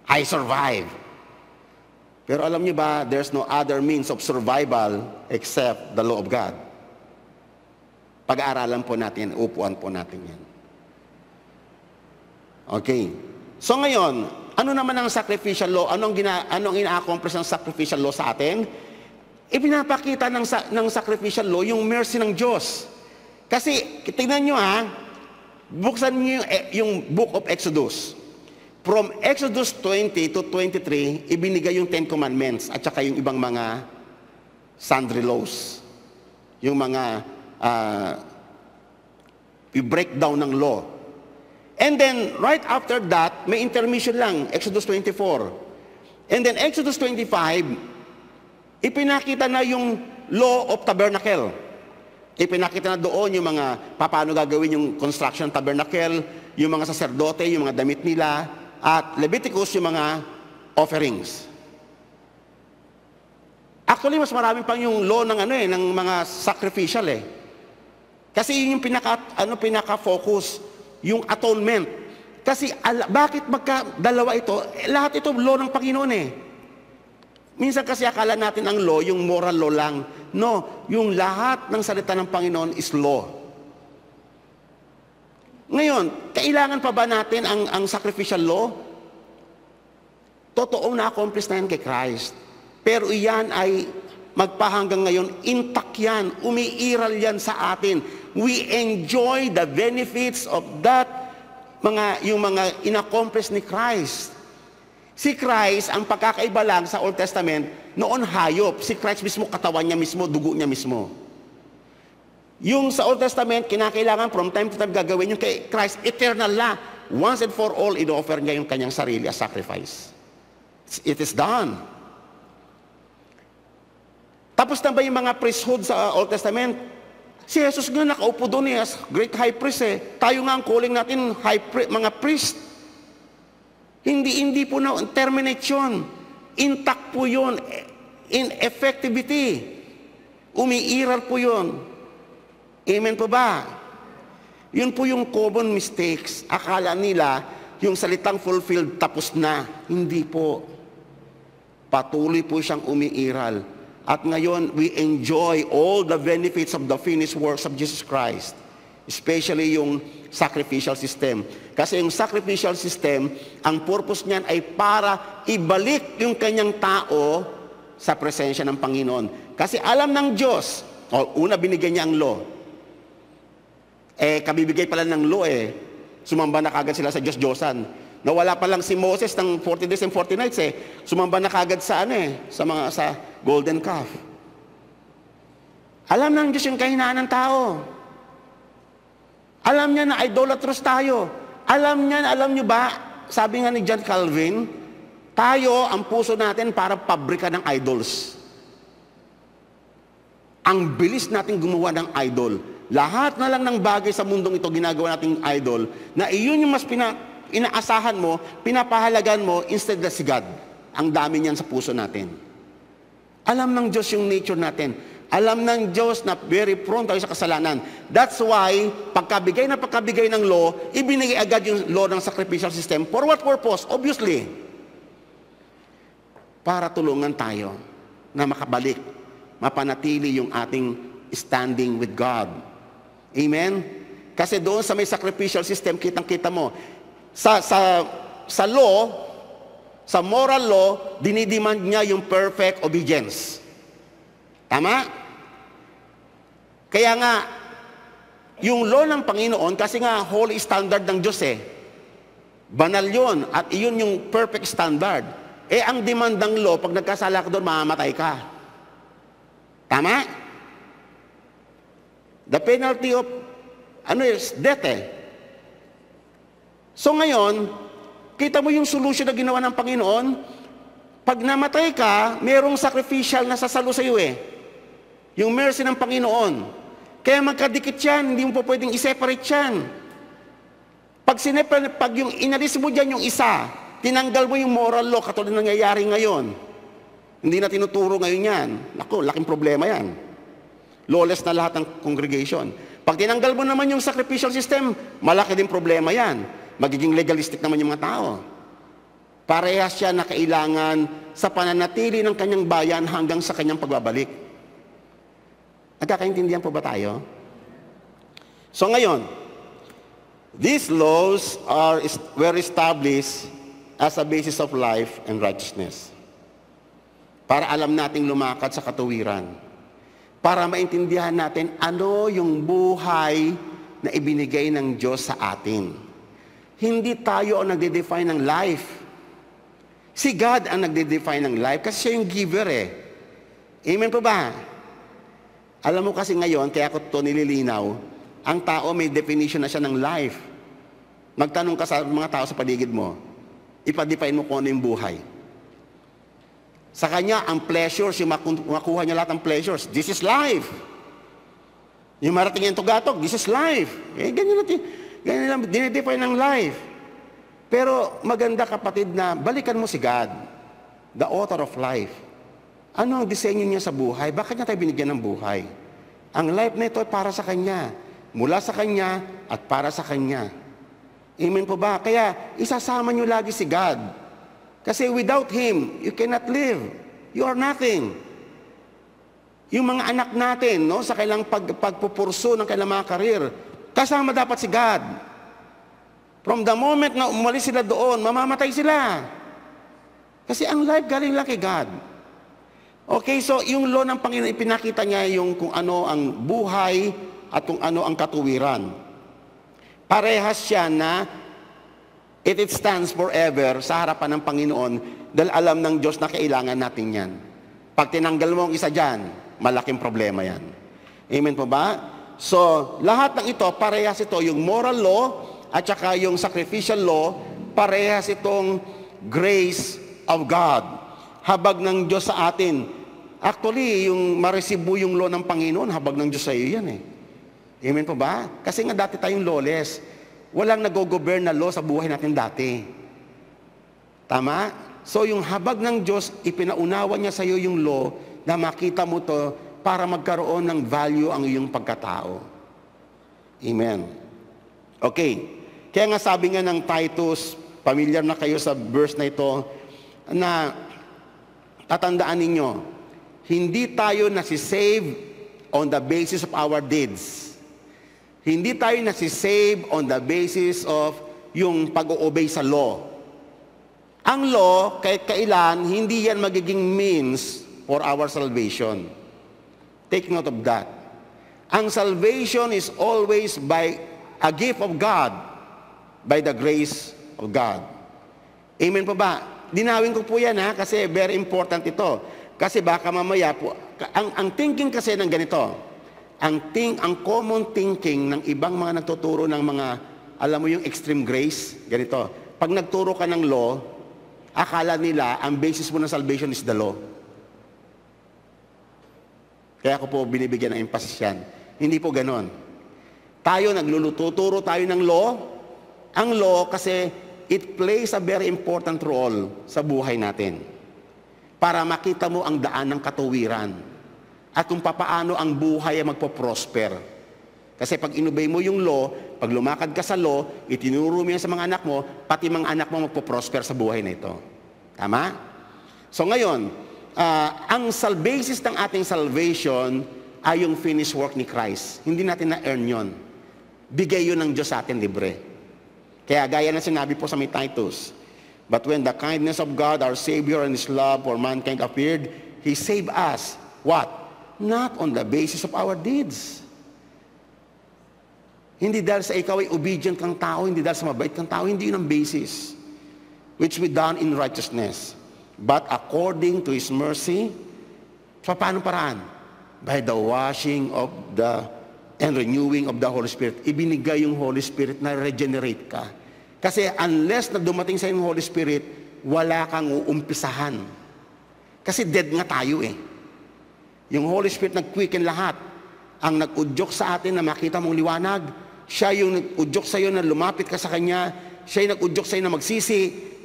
I survive. Pero alam niyo ba, there's no other means of survival except the law of God. Pag-aaralan po natin, upuan po natin yan. Okay. So ngayon, ano naman ang sacrificial law? Anong, gina, anong ina-accomplish ng sacrificial law sa atin? Ipinapakita ng, ng sacrificial law yung mercy ng Diyos. Kasi, tingnan nyo ha, buksan nyo yung, eh, yung book of Exodus. From Exodus 20 to 23, ibinigay yung Ten Commandments at saka yung ibang mga sundry laws. Yung mga uh, breakdown ng law. And then, right after that, may intermission lang, Exodus 24. And then, Exodus 25, Ipinakita na yung law of tabernacle. Ipinakita na doon yung mga paano gagawin yung construction tabernacle, yung mga saserdote, yung mga damit nila, at Leviticus yung mga offerings. Actually, mas marami pang yung law ng ano eh, ng mga sacrificial eh. Kasi yun yung pinaka ano pinaka focus yung atonement. Kasi ala, bakit magka dalawa ito? Eh, lahat ito law ng Panginoon eh. Minsan kasi akala natin ang law, yung moral law lang. No, yung lahat ng salita ng Panginoon is law. Ngayon, kailangan pa ba natin ang, ang sacrificial law? Totoo na accomplish na yan kay Christ. Pero iyan ay magpahanggang ngayon, intact yan, umiiral yan sa atin. We enjoy the benefits of that, mga, yung mga inaccomplish ni Christ. Si Christ, ang pagkakaiba lang sa Old Testament, noon hayop. Si Christ mismo, katawan niya mismo, dugo niya mismo. Yung sa Old Testament, kinakailangan from time to time gagawin yung kay Christ, eternal na. Once and for all, ino-offer niya yung kanyang sarili as sacrifice. It is done. Tapos na ba yung mga priesthood sa Old Testament? Si Jesus nga nakaupo doon eh, as great high priest eh. Tayo nga ang calling natin high pri- mga priest. Hindi, hindi po na terminate yun. Intact po yun. In effectivity. Umiiral po yun. Amen po ba? Yun po yung common mistakes. Akala nila, yung salitang fulfilled, tapos na. Hindi po. Patuloy po siyang umiiral. At ngayon, we enjoy all the benefits of the finished works of Jesus Christ. Especially yung sacrificial system. Kasi yung sacrificial system, ang purpose niyan ay para ibalik yung kanyang tao sa presensya ng Panginoon. Kasi alam ng Diyos, o una binigyan niya ang law. Eh, kabibigay pala ng law eh. Sumamba na kagad sila sa Diyos-Diyosan. Nawala pa lang si Moses ng 40 days and 40 nights eh. Sumamba na kagad sa ano eh, sa mga sa golden calf. Alam ng Diyos yung kahinaan ng tao. Alam niya na idolatros tayo. Alam niya, alam niyo ba, sabi nga ni John Calvin, tayo, ang puso natin para pabrika ng idols. Ang bilis natin gumawa ng idol. Lahat na lang ng bagay sa mundong ito ginagawa nating idol na iyon yung mas pina, inaasahan mo, pinapahalagan mo instead na si God. Ang dami niyan sa puso natin. Alam ng Diyos yung nature natin. Alam ng Diyos na very prone tayo sa kasalanan. That's why, pagkabigay na pagkabigay ng law, ibinigay agad yung law ng sacrificial system. For what purpose? Obviously, para tulungan tayo na makabalik, mapanatili yung ating standing with God. Amen? Kasi doon sa may sacrificial system, kitang-kita mo. Sa, sa, sa law, sa moral law, dinidemand niya yung perfect obedience. Tama? Kaya nga, yung law ng Panginoon, kasi nga holy standard ng Diyos eh. Banal yun, at iyon yung perfect standard. Eh, ang demand ng law, pag nagkasala ka doon, mamamatay ka. Tama? The penalty of, ano is eh, death eh. So ngayon, kita mo yung solution na ginawa ng Panginoon, pag namatay ka, merong sacrificial na sasalo sa iyo eh. Yung mercy ng Panginoon. Kaya magkadikit yan, hindi mo po pwedeng iseparate yan. Pag, sinepar, pag yung inalis mo dyan yung isa, tinanggal mo yung moral law katulad ng nangyayari ngayon. Hindi na tinuturo ngayon yan. Naku, laking problema yan. Lawless na lahat ng congregation. Pag tinanggal mo naman yung sacrificial system, malaki din problema yan. Magiging legalistic naman yung mga tao. Parehas siya na kailangan sa pananatili ng kanyang bayan hanggang sa kanyang pagbabalik. Nagkakaintindihan po ba tayo? So ngayon, these laws are, were established as a basis of life and righteousness. Para alam nating lumakad sa katuwiran. Para maintindihan natin ano yung buhay na ibinigay ng Diyos sa atin. Hindi tayo ang nagde-define ng life. Si God ang nagde-define ng life kasi siya yung giver eh. Amen po ba? Alam mo kasi ngayon, kaya ko to nililinaw, ang tao may definition na siya ng life. Magtanong ka sa mga tao sa paligid mo, ipadefine mo kung ano yung buhay. Sa kanya, ang pleasures, yung makuha niya lahat ng pleasures, this is life. Yung marating yung tugatog, this is life. Eh, ganyan natin, ganyan lang, dinedefine ng life. Pero maganda kapatid na balikan mo si God, the author of life. Ano ang disenyo niya sa buhay? Bakit niya tayo binigyan ng buhay? Ang life na ito ay para sa Kanya. Mula sa Kanya at para sa Kanya. Amen po ba? Kaya isasama niyo lagi si God. Kasi without Him, you cannot live. You are nothing. Yung mga anak natin, no, sa kailang pag, pagpupurso ng kailang mga karir, kasama dapat si God. From the moment na umalis sila doon, mamamatay sila. Kasi ang life galing lang kay God. Okay, so yung law ng Panginoon, ipinakita niya yung kung ano ang buhay at kung ano ang katuwiran. Parehas siya na it, it stands forever sa harapan ng Panginoon dahil alam ng Diyos na kailangan natin yan. Pag tinanggal mo ang isa dyan, malaking problema yan. Amen po ba? So, lahat ng ito, parehas ito, yung moral law at saka yung sacrificial law, parehas itong grace of God habag ng Diyos sa atin. Actually, yung mo yung law ng Panginoon, habag ng Diyos sa iyo yan eh. Amen po ba? Kasi nga dati tayong lawless. Walang nag-govern na law sa buhay natin dati. Tama? So yung habag ng Diyos, ipinaunawa niya sa iyo yung law na makita mo to para magkaroon ng value ang iyong pagkatao. Amen. Okay. Kaya nga sabi nga ng Titus, pamilyar na kayo sa verse na ito, na Tatandaan ninyo, hindi tayo nasisave on the basis of our deeds. Hindi tayo nasisave on the basis of yung pag-obey sa law. Ang law, kahit kailan, hindi yan magiging means for our salvation. Take note of that. Ang salvation is always by a gift of God, by the grace of God. Amen po ba? Dinawin ko po yan ha, kasi very important ito. Kasi baka mamaya po, ang, ang thinking kasi ng ganito, ang, think, ang common thinking ng ibang mga nagtuturo ng mga, alam mo yung extreme grace, ganito. Pag nagturo ka ng law, akala nila ang basis mo ng salvation is the law. Kaya ako po binibigyan ng emphasis yan. Hindi po ganon. Tayo naglulututuro tayo ng law. Ang law kasi it plays a very important role sa buhay natin. Para makita mo ang daan ng katuwiran at kung papaano ang buhay ay magpo-prosper. Kasi pag inubay mo yung law, pag lumakad ka sa law, itinuro mo yan sa mga anak mo, pati mga anak mo magpo-prosper sa buhay na ito. Tama? So ngayon, uh, ang sal- basis ng ating salvation ay yung finished work ni Christ. Hindi natin na-earn yon. Bigay yun ng Diyos sa atin libre. Kaya gaya na sinabi po sa may Titus, But when the kindness of God, our Savior, and His love for mankind appeared, He saved us. What? Not on the basis of our deeds. Hindi dahil sa ikaw ay obedient kang tao, hindi dahil sa mabait kang tao, hindi yun ang basis. Which we done in righteousness. But according to His mercy, sa paano paraan? By the washing of the and renewing of the Holy Spirit. Ibinigay yung Holy Spirit na regenerate ka. Kasi unless na dumating sa yung Holy Spirit, wala kang uumpisahan. Kasi dead nga tayo eh. Yung Holy Spirit nag-quicken lahat. Ang nag-udyok sa atin na makita mong liwanag, siya yung nag-udyok sa iyo na lumapit ka sa Kanya, siya yung nag-udyok sa iyo na magsisi,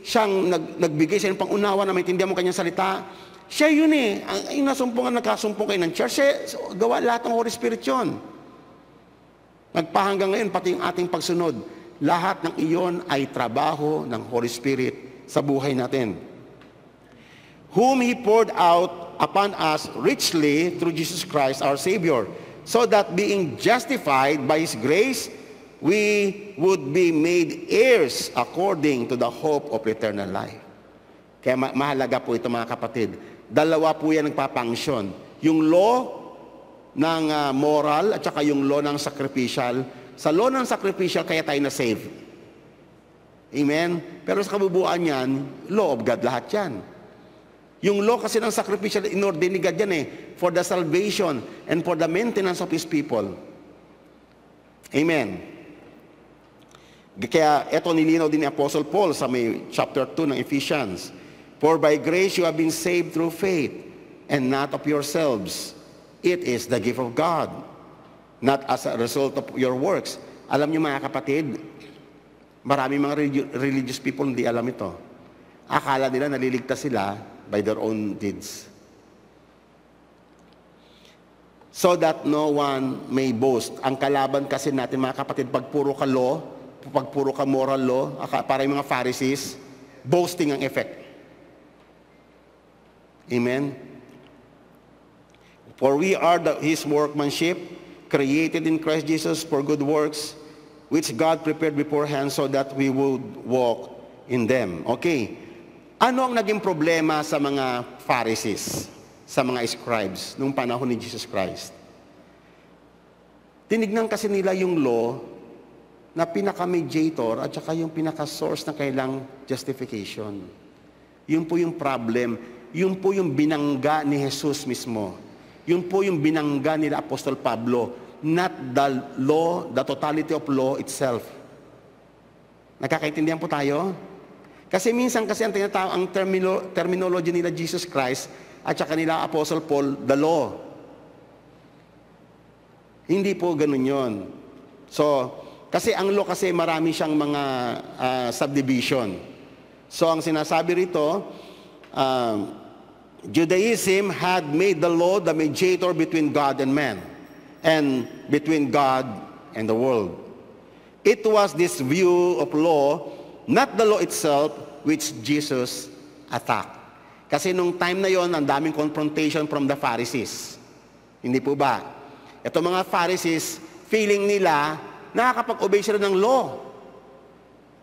siyang nag nagbigay sa iyo ng pangunawa na maintindihan mo kanyang salita, siya yun eh. Ang, yung nasumpungan, nagkasumpong kayo ng church, siya, gawa lahat ng Holy Spirit yun. Nagpahanggang ngayon, pati yung ating pagsunod, lahat ng iyon ay trabaho ng Holy Spirit sa buhay natin. Whom He poured out upon us richly through Jesus Christ our Savior, so that being justified by His grace, we would be made heirs according to the hope of eternal life. Kaya ma- mahalaga po ito mga kapatid. Dalawa po yan nagpapangsyon. Yung law ng uh, moral at saka yung law ng sacrificial. Sa law ng sacrificial, kaya tayo na-save. Amen? Pero sa kabubuan yan, law of God lahat yan. Yung law kasi ng sacrificial, inordain ni God yan eh, for the salvation and for the maintenance of His people. Amen. Kaya eto nilinaw din ni Apostle Paul sa may chapter 2 ng Ephesians. For by grace you have been saved through faith, and not of yourselves. It is the gift of God, not as a result of your works. Alam niyo mga kapatid, marami mga religious people hindi alam ito. Akala nila naliligtas sila by their own deeds. So that no one may boast. Ang kalaban kasi natin mga kapatid, pag puro ka law, pag puro ka moral law, para yung mga Pharisees, boasting ang effect. Amen? For we are the, his workmanship, created in Christ Jesus for good works, which God prepared beforehand so that we would walk in them. Okay. Ano ang naging problema sa mga Pharisees, sa mga scribes, nung panahon ni Jesus Christ? Tinignan kasi nila yung law na pinaka-mediator at saka yung pinaka-source na kailang justification. Yun po yung problem. Yun po yung binangga ni Jesus mismo yun po yung binangga nila Apostol Pablo, not the law, the totality of law itself. Nakakaintindihan po tayo? Kasi minsan kasi ang tinatawag ang termino, terminology nila Jesus Christ at saka nila Apostle Paul, the law. Hindi po ganun yon. So, kasi ang law kasi marami siyang mga uh, subdivision. So, ang sinasabi rito, uh, Judaism had made the law the mediator between God and man and between God and the world. It was this view of law, not the law itself, which Jesus attacked. Kasi nung time na yon, ang daming confrontation from the Pharisees. Hindi po ba? Ito mga Pharisees, feeling nila, nakakapag-obey sila ng law.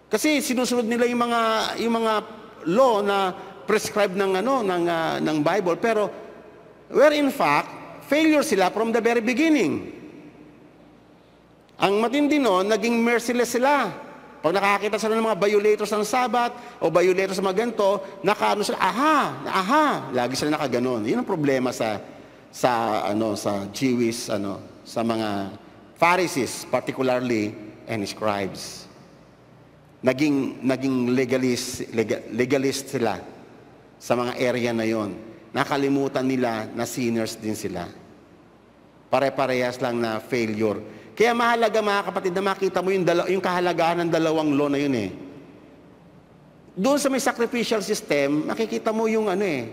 Kasi sinusunod nila yung mga, yung mga law na prescribed ng ano ng uh, ng Bible pero where in fact failure sila from the very beginning. Ang matindi noon, naging merciless sila. Pag nakakita sila ng mga violators ng Sabat, o violators ng mga ganito, nakaano sila, aha, aha, lagi sila nakaganon. Yun ang problema sa, sa, ano, sa Jewish, ano, sa mga Pharisees, particularly, and scribes. Naging, naging legalist, legal, legalist sila sa mga area na yon. Nakalimutan nila na sinners din sila. Pare-parehas lang na failure. Kaya mahalaga mga kapatid na makita mo yung, dalaw- yung kahalagahan ng dalawang law na yun eh. Doon sa may sacrificial system, makikita mo yung ano eh,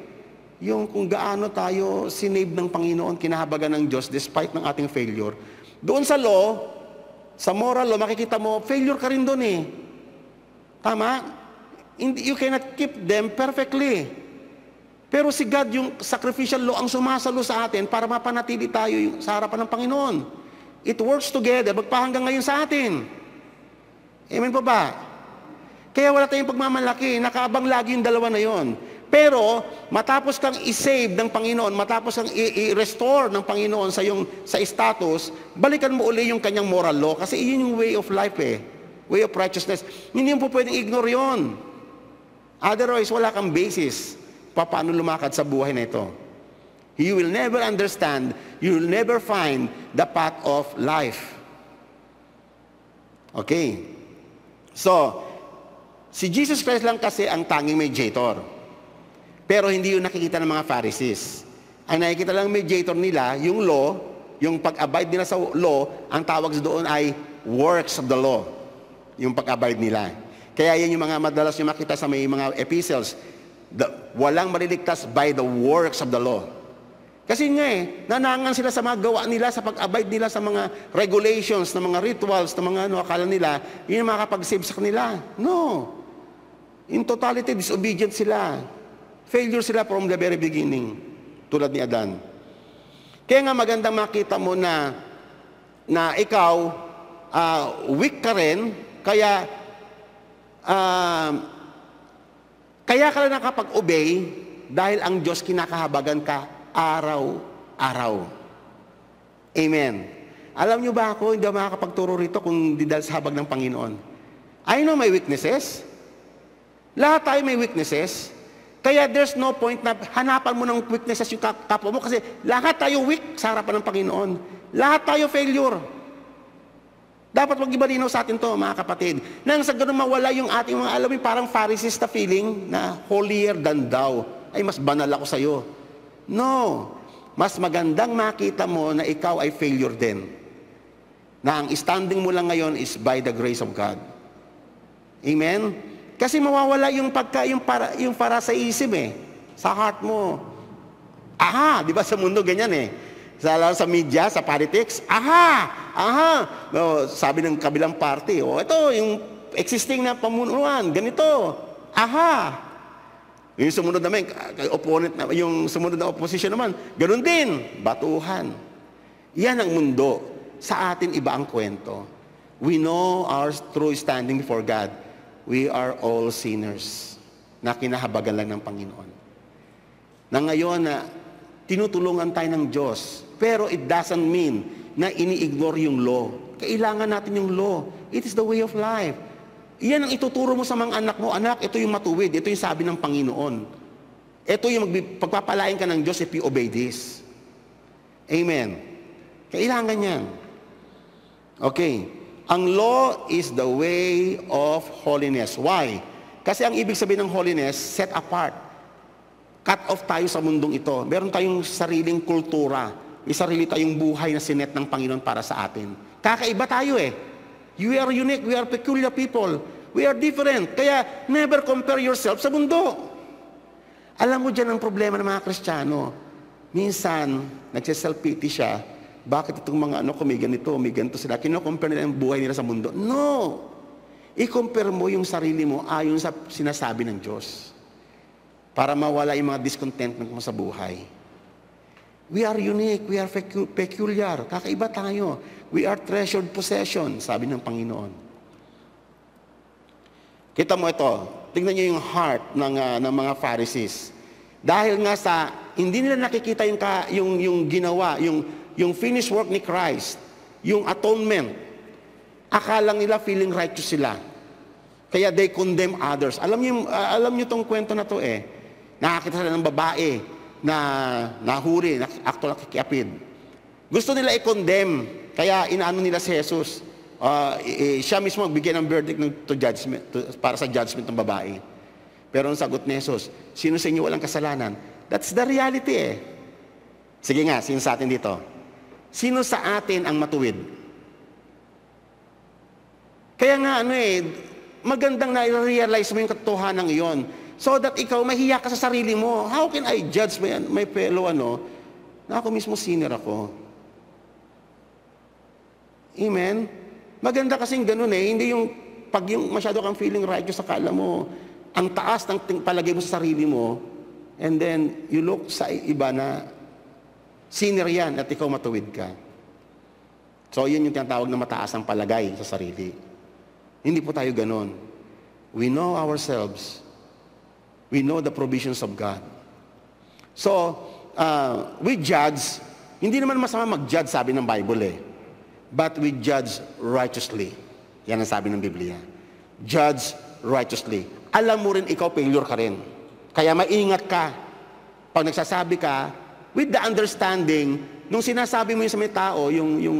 yung kung gaano tayo sinave ng Panginoon, kinahabagan ng Diyos despite ng ating failure. Doon sa law, sa moral law, makikita mo, failure ka rin doon eh. Tama? you cannot keep them perfectly. Pero si God, yung sacrificial law ang sumasalo sa atin para mapanatili tayo yung, sa harapan ng Panginoon. It works together, magpahanggang ngayon sa atin. Amen po ba? Kaya wala tayong pagmamalaki, nakaabang lagi yung dalawa na yon. Pero matapos kang i-save ng Panginoon, matapos kang i-restore ng Panginoon sa yung sa status, balikan mo uli yung kanyang moral law kasi iyon yung way of life eh. Way of righteousness. Hindi mo po pwedeng ignore yon. Otherwise, wala kang basis pa paano lumakad sa buhay na ito. You will never understand, you will never find the path of life. Okay. So, si Jesus Christ lang kasi ang tanging mediator. Pero hindi yun nakikita ng mga Pharisees. Ang nakikita lang mediator nila, yung law, yung pag-abide nila sa law, ang tawag doon ay works of the law. Yung pag-abide nila. Kaya yan yung mga madalas yung makita sa may mga epistles. The, walang maliligtas by the works of the law. Kasi nga eh, nanangan sila sa mga gawa nila, sa pag-abide nila sa mga regulations, ng mga rituals, ng mga ano, akala nila, yun ang makakapag-save sa kanila. No. In totality, disobedient sila. Failure sila from the very beginning. Tulad ni Adan. Kaya nga magandang makita mo na na ikaw uh, weak ka rin, kaya uh, kaya ka lang nakapag-obey dahil ang Diyos kinakahabagan ka araw-araw. Amen. Alam nyo ba ako, hindi ako makakapagturo rito kung hindi dahil sa habag ng Panginoon. I know my weaknesses. Lahat tayo may weaknesses. Kaya there's no point na hanapan mo ng weaknesses yung kapwa mo kasi lahat tayo weak sa harapan ng Panginoon. Lahat tayo failure. Dapat magibaliw sa atin to, mga kapatid. Nang sa ganun mawala yung ating mga alam, parang Pharisees na feeling na holier than thou. Ay, mas banal ako sa'yo. No. Mas magandang makita mo na ikaw ay failure din. Na ang standing mo lang ngayon is by the grace of God. Amen? Kasi mawawala yung pagka, yung para, yung para sa isip eh. Sa heart mo. Aha! Di ba sa mundo ganyan eh? Sa, sa media, sa politics, aha! aha, oh, sabi ng kabilang party, oh, ito yung existing na pamunuan, ganito, aha. Yung sumunod naman, opponent na, yung sumunod na opposition naman, ganun din, batuhan. Yan ang mundo. Sa atin, iba ang kwento. We know our true standing before God. We are all sinners na kinahabagan lang ng Panginoon. Na ngayon na tinutulungan tayo ng Diyos pero it doesn't mean na ini-ignore yung law. Kailangan natin yung law. It is the way of life. Iyan ang ituturo mo sa mga anak mo. Anak, ito yung matuwid. Ito yung sabi ng Panginoon. Ito yung pagpapalain ka ng Diyos if you obey this. Amen. Kailangan yan. Okay. Ang law is the way of holiness. Why? Kasi ang ibig sabihin ng holiness, set apart. Cut off tayo sa mundong ito. Meron tayong sariling kultura may sarili tayong buhay na sinet ng Panginoon para sa atin. Kakaiba tayo eh. You are unique, we are peculiar people. We are different. Kaya never compare yourself sa mundo. Alam mo dyan ang problema ng mga Kristiyano. Minsan, nagsiself-pity siya. Bakit itong mga ano ko, may ganito, may ganito sila. Kino-compare nila ang buhay nila sa mundo. No! I-compare mo yung sarili mo ayon sa sinasabi ng Diyos. Para mawala yung mga discontent mo sa buhay. We are unique. We are peculiar. Kakaiba tayo. We are treasured possession, sabi ng Panginoon. Kita mo ito. Tingnan niyo yung heart ng, uh, ng mga Pharisees. Dahil nga sa, hindi nila nakikita yung, ka, yung, yung ginawa, yung, yung finished work ni Christ, yung atonement. Akala nila feeling righteous sila. Kaya they condemn others. Alam niyo, uh, alam niyo tong kwento na to eh. Nakakita sila ng babae na nahuli, na, akto na kikiapid. Gusto nila i-condemn, kaya inaano nila si Jesus. Uh, eh, siya mismo bigyan ng verdict ng, to judgment, to, para sa judgment ng babae. Pero ang sagot ni Jesus, sino sa inyo walang kasalanan? That's the reality eh. Sige nga, sino sa atin dito? Sino sa atin ang matuwid? Kaya nga ano eh, magandang na-realize mo yung katotohanan ng iyon So that ikaw, mahiya ka sa sarili mo. How can I judge my, my fellow ano, na ako mismo sinner ako? Amen? Maganda kasing ganun eh. Hindi yung pag yung masyado kang feeling righteous, kala mo, ang taas ng palagay mo sa sarili mo, and then you look sa iba na sinner yan at ikaw matuwid ka. So, yun yung tinatawag na mataas ang palagay sa sarili. Hindi po tayo ganon. We know ourselves we know the provisions of God. So, uh, we judge, hindi naman masama mag-judge, sabi ng Bible eh. But we judge righteously. Yan ang sabi ng Biblia. Judge righteously. Alam mo rin ikaw, failure ka rin. Kaya maingat ka. Pag nagsasabi ka, with the understanding, nung sinasabi mo yung sa may tao, yung, yung,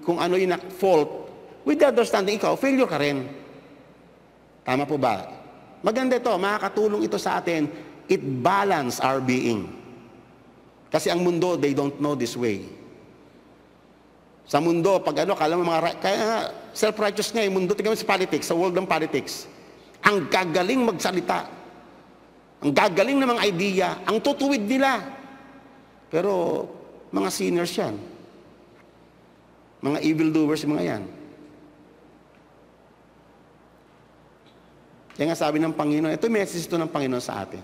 kung ano yung fault, with the understanding, ikaw, failure ka rin. Tama po ba? Maganda ito, makakatulong ito sa atin. It balance our being. Kasi ang mundo, they don't know this way. Sa mundo, pag ano, kala mo mga, kaya self-righteous nga yung mundo, tingnan mo sa politics, sa world ng politics. Ang gagaling magsalita. Ang gagaling ng mga idea. Ang tutuwid nila. Pero, mga sinners yan. Mga evildoers, mga yan. Kaya nga sabi ng Panginoon, ito message ito ng Panginoon sa atin.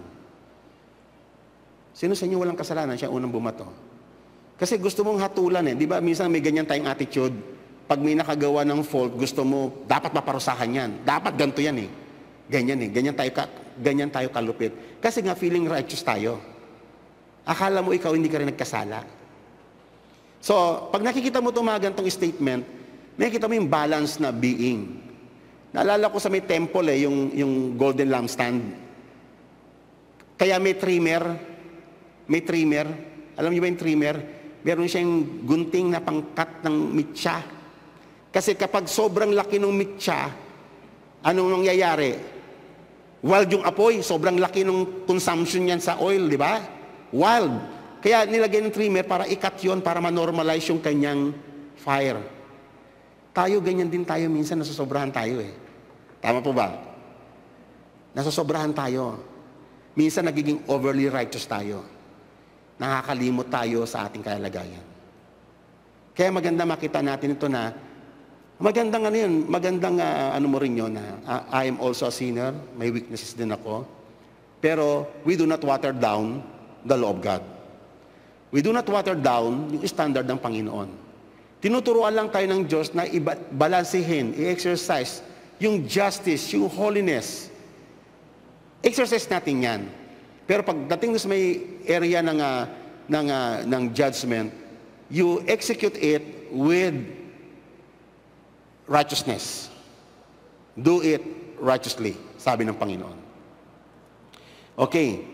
Sino sa inyo walang kasalanan? Siya unang bumato. Kasi gusto mong hatulan eh. Di ba minsan may ganyan tayong attitude. Pag may nakagawa ng fault, gusto mo, dapat paparusahan yan. Dapat ganito yan eh. Ganyan eh. Ganyan tayo, ka, ganyan tayo kalupit. Kasi nga feeling righteous tayo. Akala mo ikaw hindi ka rin nagkasala. So, pag nakikita mo tumagantong statement, may kita mo yung balance na being. Naalala ko sa may temple eh, yung, yung golden lampstand. Kaya may trimmer. May trimmer. Alam niyo ba yung trimmer? Meron siyang gunting na pangkat ng mitya. Kasi kapag sobrang laki ng mitya, anong nangyayari? Wild yung apoy. Sobrang laki ng consumption niyan sa oil, di ba? Wild. Kaya nilagay ng trimmer para ikat yon para manormalize yung kanyang fire. Tayo, ganyan din tayo minsan, nasasobrahan tayo eh. Tama po ba? Nasasobrahan tayo. Minsan nagiging overly righteous tayo. Nakakalimot tayo sa ating kalagayan. Kaya maganda makita natin ito na magandang ano yun, magandang uh, ano mo rin yun na uh, I am also a sinner, may weaknesses din ako. Pero we do not water down the law of God. We do not water down yung standard ng Panginoon. Tinuturuan lang tayo ng Diyos na ibalansihin, i-exercise yung justice, yung holiness. Exercise natin yan. Pero pagdating sa may area ng, uh, ng, uh, ng judgment, you execute it with righteousness. Do it righteously, sabi ng Panginoon. Okay.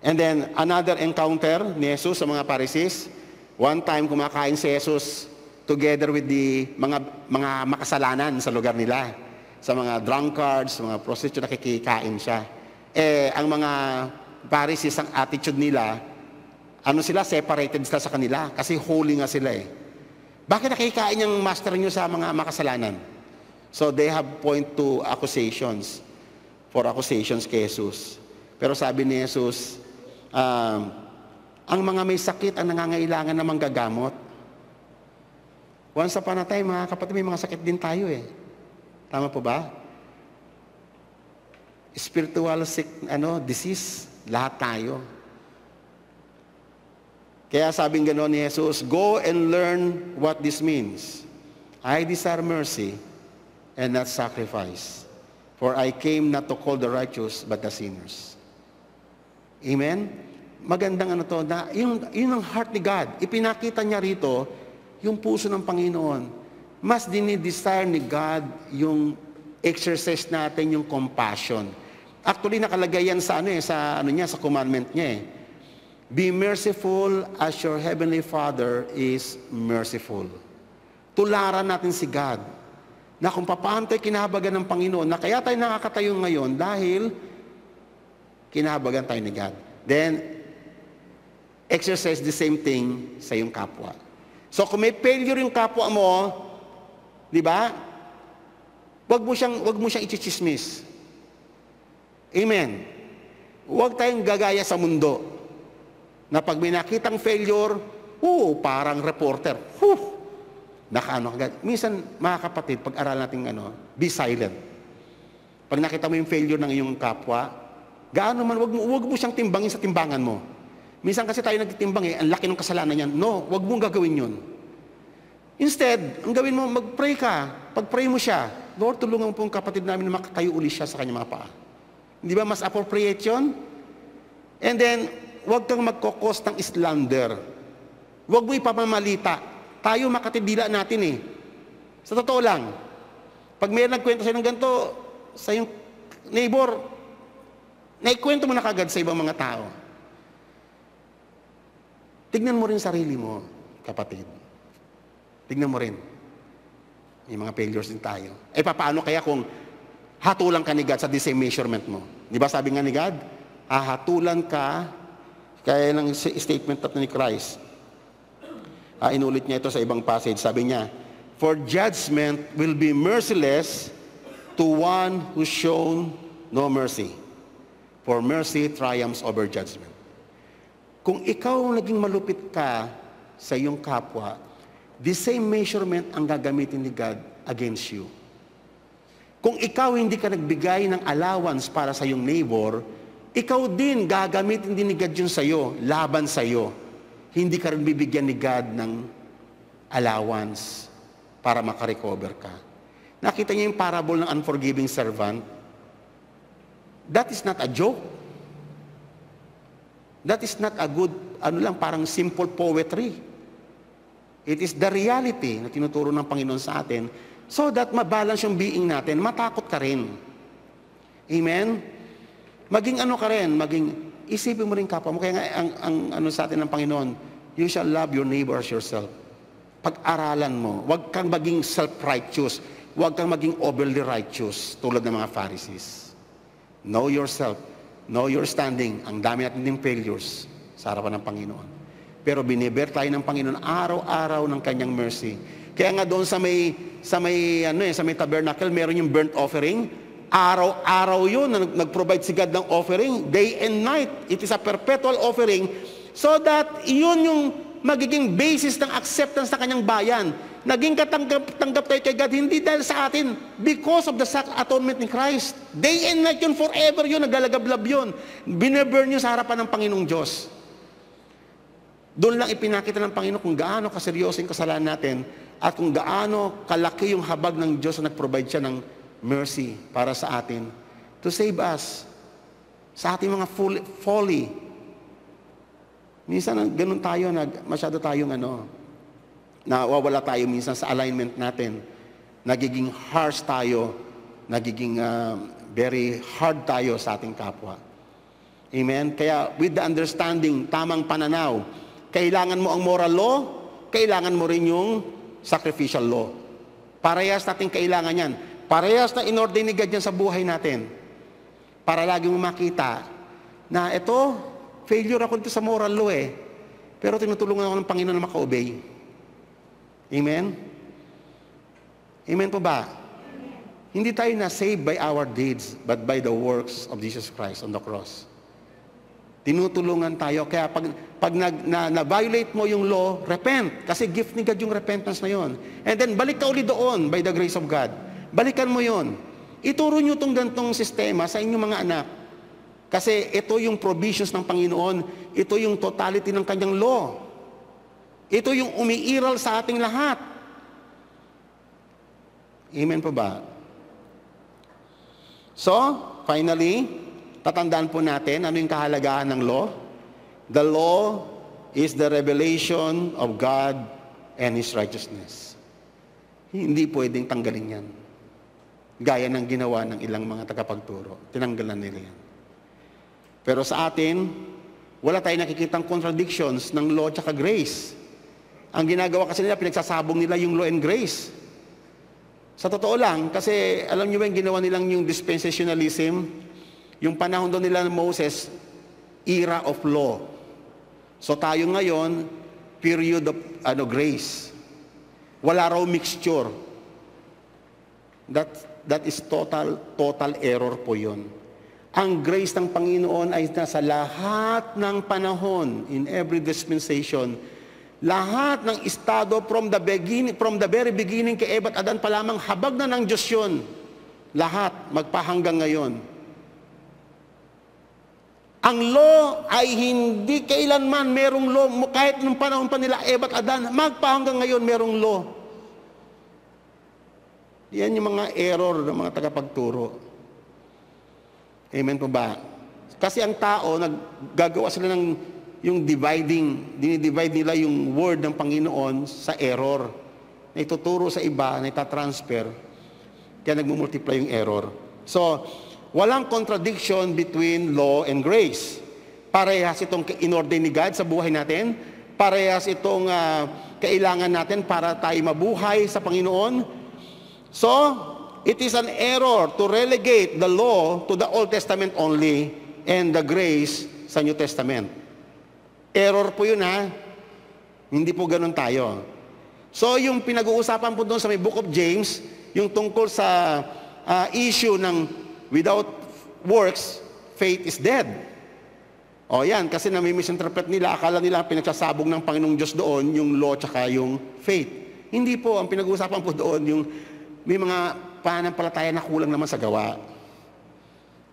And then, another encounter ni Jesus sa mga Parisis, One time, kumakain si Jesus together with the mga, mga makasalanan sa lugar nila. Sa mga drunkards, mga prostitute, nakikikain siya. Eh, ang mga Pharisees, ang attitude nila, ano sila, separated sila sa kanila. Kasi holy nga sila eh. Bakit nakikain yung master nyo sa mga makasalanan? So they have point to accusations. For accusations kay Jesus. Pero sabi ni Jesus, um, ang mga may sakit ang nangangailangan ng manggagamot. Once upon a time, mga kapatid, may mga sakit din tayo eh. Tama po ba? Spiritual sick, ano, disease, lahat tayo. Kaya sabing gano'n ni Jesus, Go and learn what this means. I desire mercy and not sacrifice. For I came not to call the righteous, but the sinners. Amen? magandang ano to, na yung, yun ang heart ni God. Ipinakita niya rito yung puso ng Panginoon. Mas dinidesire ni God yung exercise natin yung compassion. Actually, nakalagay yan sa ano eh, sa ano niya, sa commandment niya eh. Be merciful as your heavenly Father is merciful. Tularan natin si God na kung paano tayo kinahabagan ng Panginoon, na kaya tayo nakakatayo ngayon dahil kinahabagan tayo ni God. Then, exercise the same thing sa iyong kapwa. So kung may failure yung kapwa mo, di ba? Huwag mo siyang huwag mo siyang ichichismis. Amen. Huwag tayong gagaya sa mundo na pag may nakitang failure, oh, parang reporter. Huh, nakaano agad. Minsan, mga kapatid, pag-aral natin ano, be silent. Pag nakita mo yung failure ng iyong kapwa, gaano man, huwag mo, huwag mo siyang timbangin sa timbangan mo. Minsan kasi tayo nagtitimbang eh, ang laki ng kasalanan niyan. No, wag mong gagawin yun. Instead, ang gawin mo, mag-pray ka. Pag-pray mo siya, Lord, tulungan mo po ang kapatid namin na makatayo uli siya sa kanyang mga paa. Hindi ba mas appropriate yun? And then, huwag kang magkokos ng slander. Huwag mo ipapamalita. Tayo makatidila natin eh. Sa totoo lang, pag may nagkwento sa'yo ng ganito, sa iyong neighbor, naikwento mo na kagad sa ibang mga tao. Tignan mo rin sarili mo, kapatid. Tignan mo rin. May mga failures din tayo. Eh, paano kaya kung hatulan ka ni God sa the same measurement mo? Di ba sabi nga ni God, hahatulan ka, kaya ng statement na ni Christ, ah, inulit niya ito sa ibang passage, sabi niya, For judgment will be merciless to one who shown no mercy. For mercy triumphs over judgment. Kung ikaw naging malupit ka sa iyong kapwa, the same measurement ang gagamitin ni God against you. Kung ikaw hindi ka nagbigay ng allowance para sa iyong neighbor, ikaw din gagamitin din ni God yun sa iyo, laban sa iyo. Hindi ka rin bibigyan ni God ng allowance para makarecover ka. Nakita niyo yung parable ng unforgiving servant? That is not a joke. That is not a good, ano lang, parang simple poetry. It is the reality na tinuturo ng Panginoon sa atin so that mabalance yung being natin, matakot ka rin. Amen? Maging ano ka rin, maging, isipin mo rin kapwa mo. Kaya nga, ang, ang ano sa atin ng Panginoon, you shall love your neighbor as yourself. Pag-aralan mo, huwag kang maging self-righteous. Huwag kang maging overly righteous tulad ng mga Pharisees. Know yourself No, you're standing. Ang dami natin ding failures sa harapan ng Panginoon. Pero binibear tayo ng Panginoon araw-araw ng kanyang mercy. Kaya nga doon sa may sa may ano eh, sa may tabernacle meron yung burnt offering. Araw-araw 'yun na nag-provide si God ng offering, day and night. It is a perpetual offering so that 'yun yung magiging basis ng acceptance ng kanyang bayan. Naging katanggap-tanggap tayo kay God, hindi dahil sa atin, because of the sac- atonement ni Christ. Day and night yun, forever yun, naglalagablab yun. Bineburn yun sa harapan ng Panginoong Diyos. Doon lang ipinakita ng Panginoon kung gaano kaseryoso yung kasalanan natin at kung gaano kalaki yung habag ng Diyos na nag-provide siya ng mercy para sa atin to save us sa ating mga folly. Minsan, ganun tayo, nag, masyado tayong ano, Nawawala tayo minsan sa alignment natin. Nagiging harsh tayo, nagiging uh, very hard tayo sa ating kapwa. Amen? Kaya with the understanding, tamang pananaw, kailangan mo ang moral law, kailangan mo rin yung sacrificial law. Parehas natin kailangan yan. Parehas na inorder ni God yan sa buhay natin. Para lagi mo makita na ito, failure ako dito sa moral law eh. Pero tinutulungan ako ng Panginoon na maka-obey. Amen? Amen po ba? Amen. Hindi tayo na-save by our deeds, but by the works of Jesus Christ on the cross. Tinutulungan tayo. Kaya pag, pag nag, na, na-violate mo yung law, repent. Kasi gift ni God yung repentance na yon. And then, balik ka uli doon by the grace of God. Balikan mo yon. Ituro nyo itong gantong sistema sa inyong mga anak. Kasi ito yung provisions ng Panginoon. Ito yung totality ng kanyang law. Ito yung umiiral sa ating lahat. Amen po ba? So, finally, tatandaan po natin ano yung kahalagahan ng law. The law is the revelation of God and His righteousness. Hindi pwedeng tanggalin yan. Gaya ng ginawa ng ilang mga tagapagturo. Tinanggalan nila yan. Pero sa atin, wala tayong nakikitang contradictions ng law at grace. Ang ginagawa kasi nila, pinagsasabong nila yung law and grace. Sa totoo lang, kasi alam niyo ba yung ginawa nilang yung dispensationalism? Yung panahon doon nila ng Moses, era of law. So tayo ngayon, period of ano, grace. Wala raw mixture. That, that is total, total error po yon. Ang grace ng Panginoon ay nasa lahat ng panahon, in every dispensation, lahat ng estado from the beginning, from the very beginning kay Ebat Adan pa lamang habag na ng Diyos yun. Lahat, magpahanggang ngayon. Ang law ay hindi kailanman merong law. Kahit nung panahon pa nila Ebat Adan, magpahanggang ngayon merong law. Yan yung mga error ng mga tagapagturo. Amen po ba? Kasi ang tao, naggagawa sila ng yung dividing, dinidivide nila yung word ng Panginoon sa error. Na ituturo sa iba, na itatransfer, kaya nagmumultiply yung error. So, walang contradiction between law and grace. Parehas itong inordain ni God sa buhay natin. Parehas itong uh, kailangan natin para tayo mabuhay sa Panginoon. So, it is an error to relegate the law to the Old Testament only and the grace sa New Testament. Error po yun ha. Hindi po ganun tayo. So yung pinag-uusapan po doon sa may Book of James, yung tungkol sa uh, issue ng without works, faith is dead. O yan, kasi nami-misinterpret nila, akala nila pinagsasabog ng Panginoong Diyos doon yung law tsaka yung faith. Hindi po, ang pinag-uusapan po doon yung may mga pananampalataya na kulang naman sa gawa.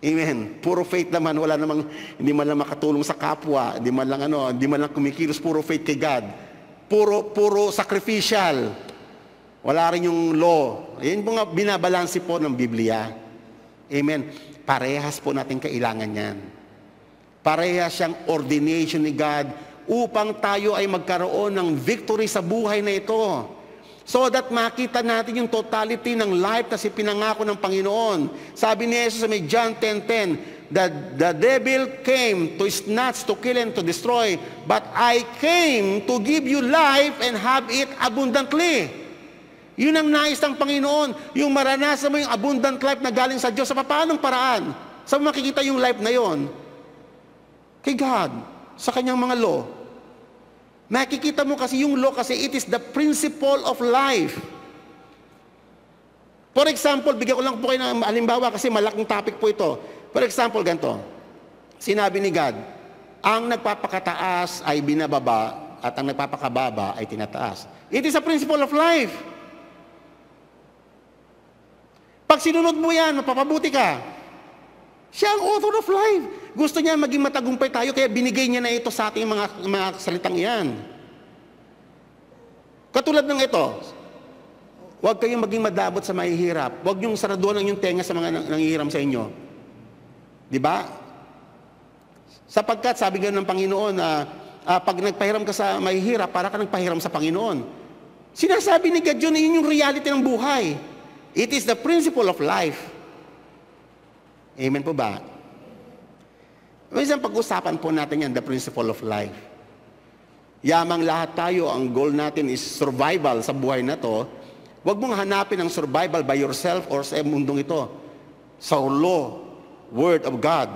Amen. Puro faith naman, wala namang, hindi man lang makatulong sa kapwa, hindi man lang ano, hindi man lang kumikilos, puro faith kay God. Puro, puro sacrificial. Wala rin yung law. Yan po nga, binabalansi po ng Biblia. Amen. Parehas po natin kailangan yan. Parehas siyang ordination ni God upang tayo ay magkaroon ng victory sa buhay na ito. So that makita natin yung totality ng life na si pinangako ng Panginoon. Sabi ni Jesus sa may John 10.10, that the devil came to snatch, to kill, and to destroy, but I came to give you life and have it abundantly. Yun ang nais ng Panginoon, yung maranasan mo yung abundant life na galing sa Diyos sa paanong paraan. Sa makikita yung life na yon? Kay God, sa kanyang mga law, Nakikita mo kasi yung law kasi it is the principle of life. For example, bigyan ko lang po kayo ng halimbawa kasi malaking topic po ito. For example, ganito. Sinabi ni God, ang nagpapakataas ay binababa at ang nagpapakababa ay tinataas. It is a principle of life. Pag sinunod mo yan, mapapabuti ka. Siya ang author of life. Gusto niya maging matagumpay tayo, kaya binigay niya na ito sa ating mga, mga salitang iyan. Katulad ng ito, huwag kayong maging madabot sa mahihirap. Huwag niyong saraduan ang yung tenga sa mga nangihiram sa inyo. Di ba? Sapagkat sabi nga ng Panginoon na uh, uh, ah, pag nagpahiram ka sa mahihirap, para ka nagpahiram sa Panginoon. Sinasabi ni God yun, yun yung reality ng buhay. It is the principle of life. Amen po ba? Minsan pag-usapan po natin yan, the principle of life. Yamang lahat tayo, ang goal natin is survival sa buhay na to. Huwag mong hanapin ang survival by yourself or sa mundong ito. Sa law, word of God.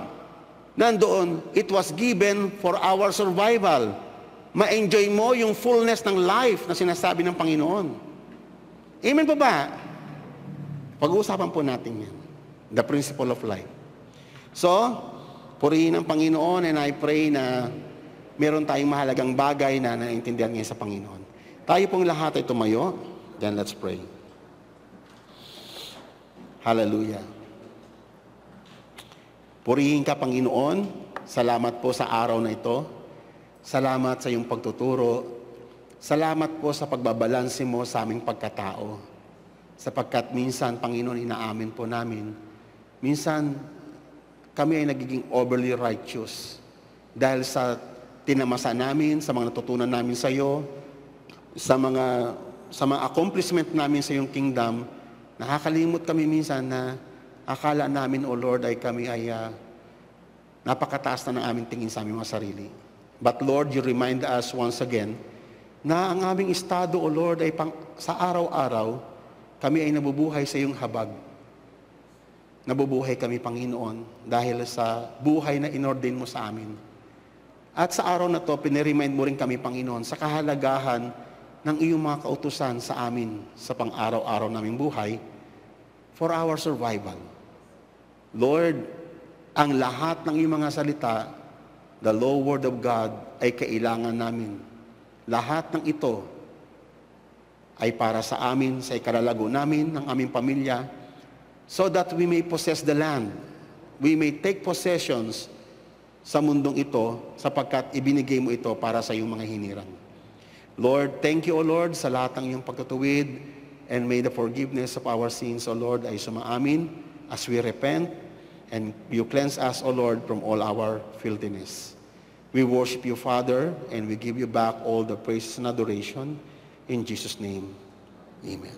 Nandoon, it was given for our survival. Ma-enjoy mo yung fullness ng life na sinasabi ng Panginoon. Amen po ba? Pag-uusapan po natin yan. The principle of life. So, purihin ang Panginoon and I pray na meron tayong mahalagang bagay na naintindihan ngayon sa Panginoon. Tayo pong lahat ay tumayo. Then let's pray. Hallelujah. Purihin ka, Panginoon. Salamat po sa araw na ito. Salamat sa iyong pagtuturo. Salamat po sa pagbabalanse mo sa aming pagkatao. Sapagkat minsan, Panginoon, inaamin po namin Minsan, kami ay nagiging overly righteous dahil sa tinamasa namin, sa mga natutunan namin sa iyo, sa mga, sa mga accomplishment namin sa iyong kingdom, nakakalimot kami minsan na akala namin, O Lord, ay kami ay uh, napakataas na ng aming tingin sa aming mga sarili. But Lord, you remind us once again na ang aming estado, O Lord, ay pang, sa araw-araw, kami ay nabubuhay sa iyong habag Nabubuhay kami, Panginoon, dahil sa buhay na inordin mo sa amin. At sa araw na to, piniremind mo rin kami, Panginoon, sa kahalagahan ng iyong mga kautusan sa amin sa pang-araw-araw naming buhay for our survival. Lord, ang lahat ng iyong mga salita, the law word of God, ay kailangan namin. Lahat ng ito ay para sa amin, sa ikalalago namin, ng aming pamilya, so that we may possess the land. We may take possessions sa mundong ito sapagkat ibinigay mo ito para sa iyong mga hinirang. Lord, thank you, O Lord, sa lahat ng iyong pagkatuwid and may the forgiveness of our sins, O Lord, ay sumaamin as we repent and you cleanse us, O Lord, from all our filthiness. We worship you, Father, and we give you back all the praises and adoration. In Jesus' name, Amen.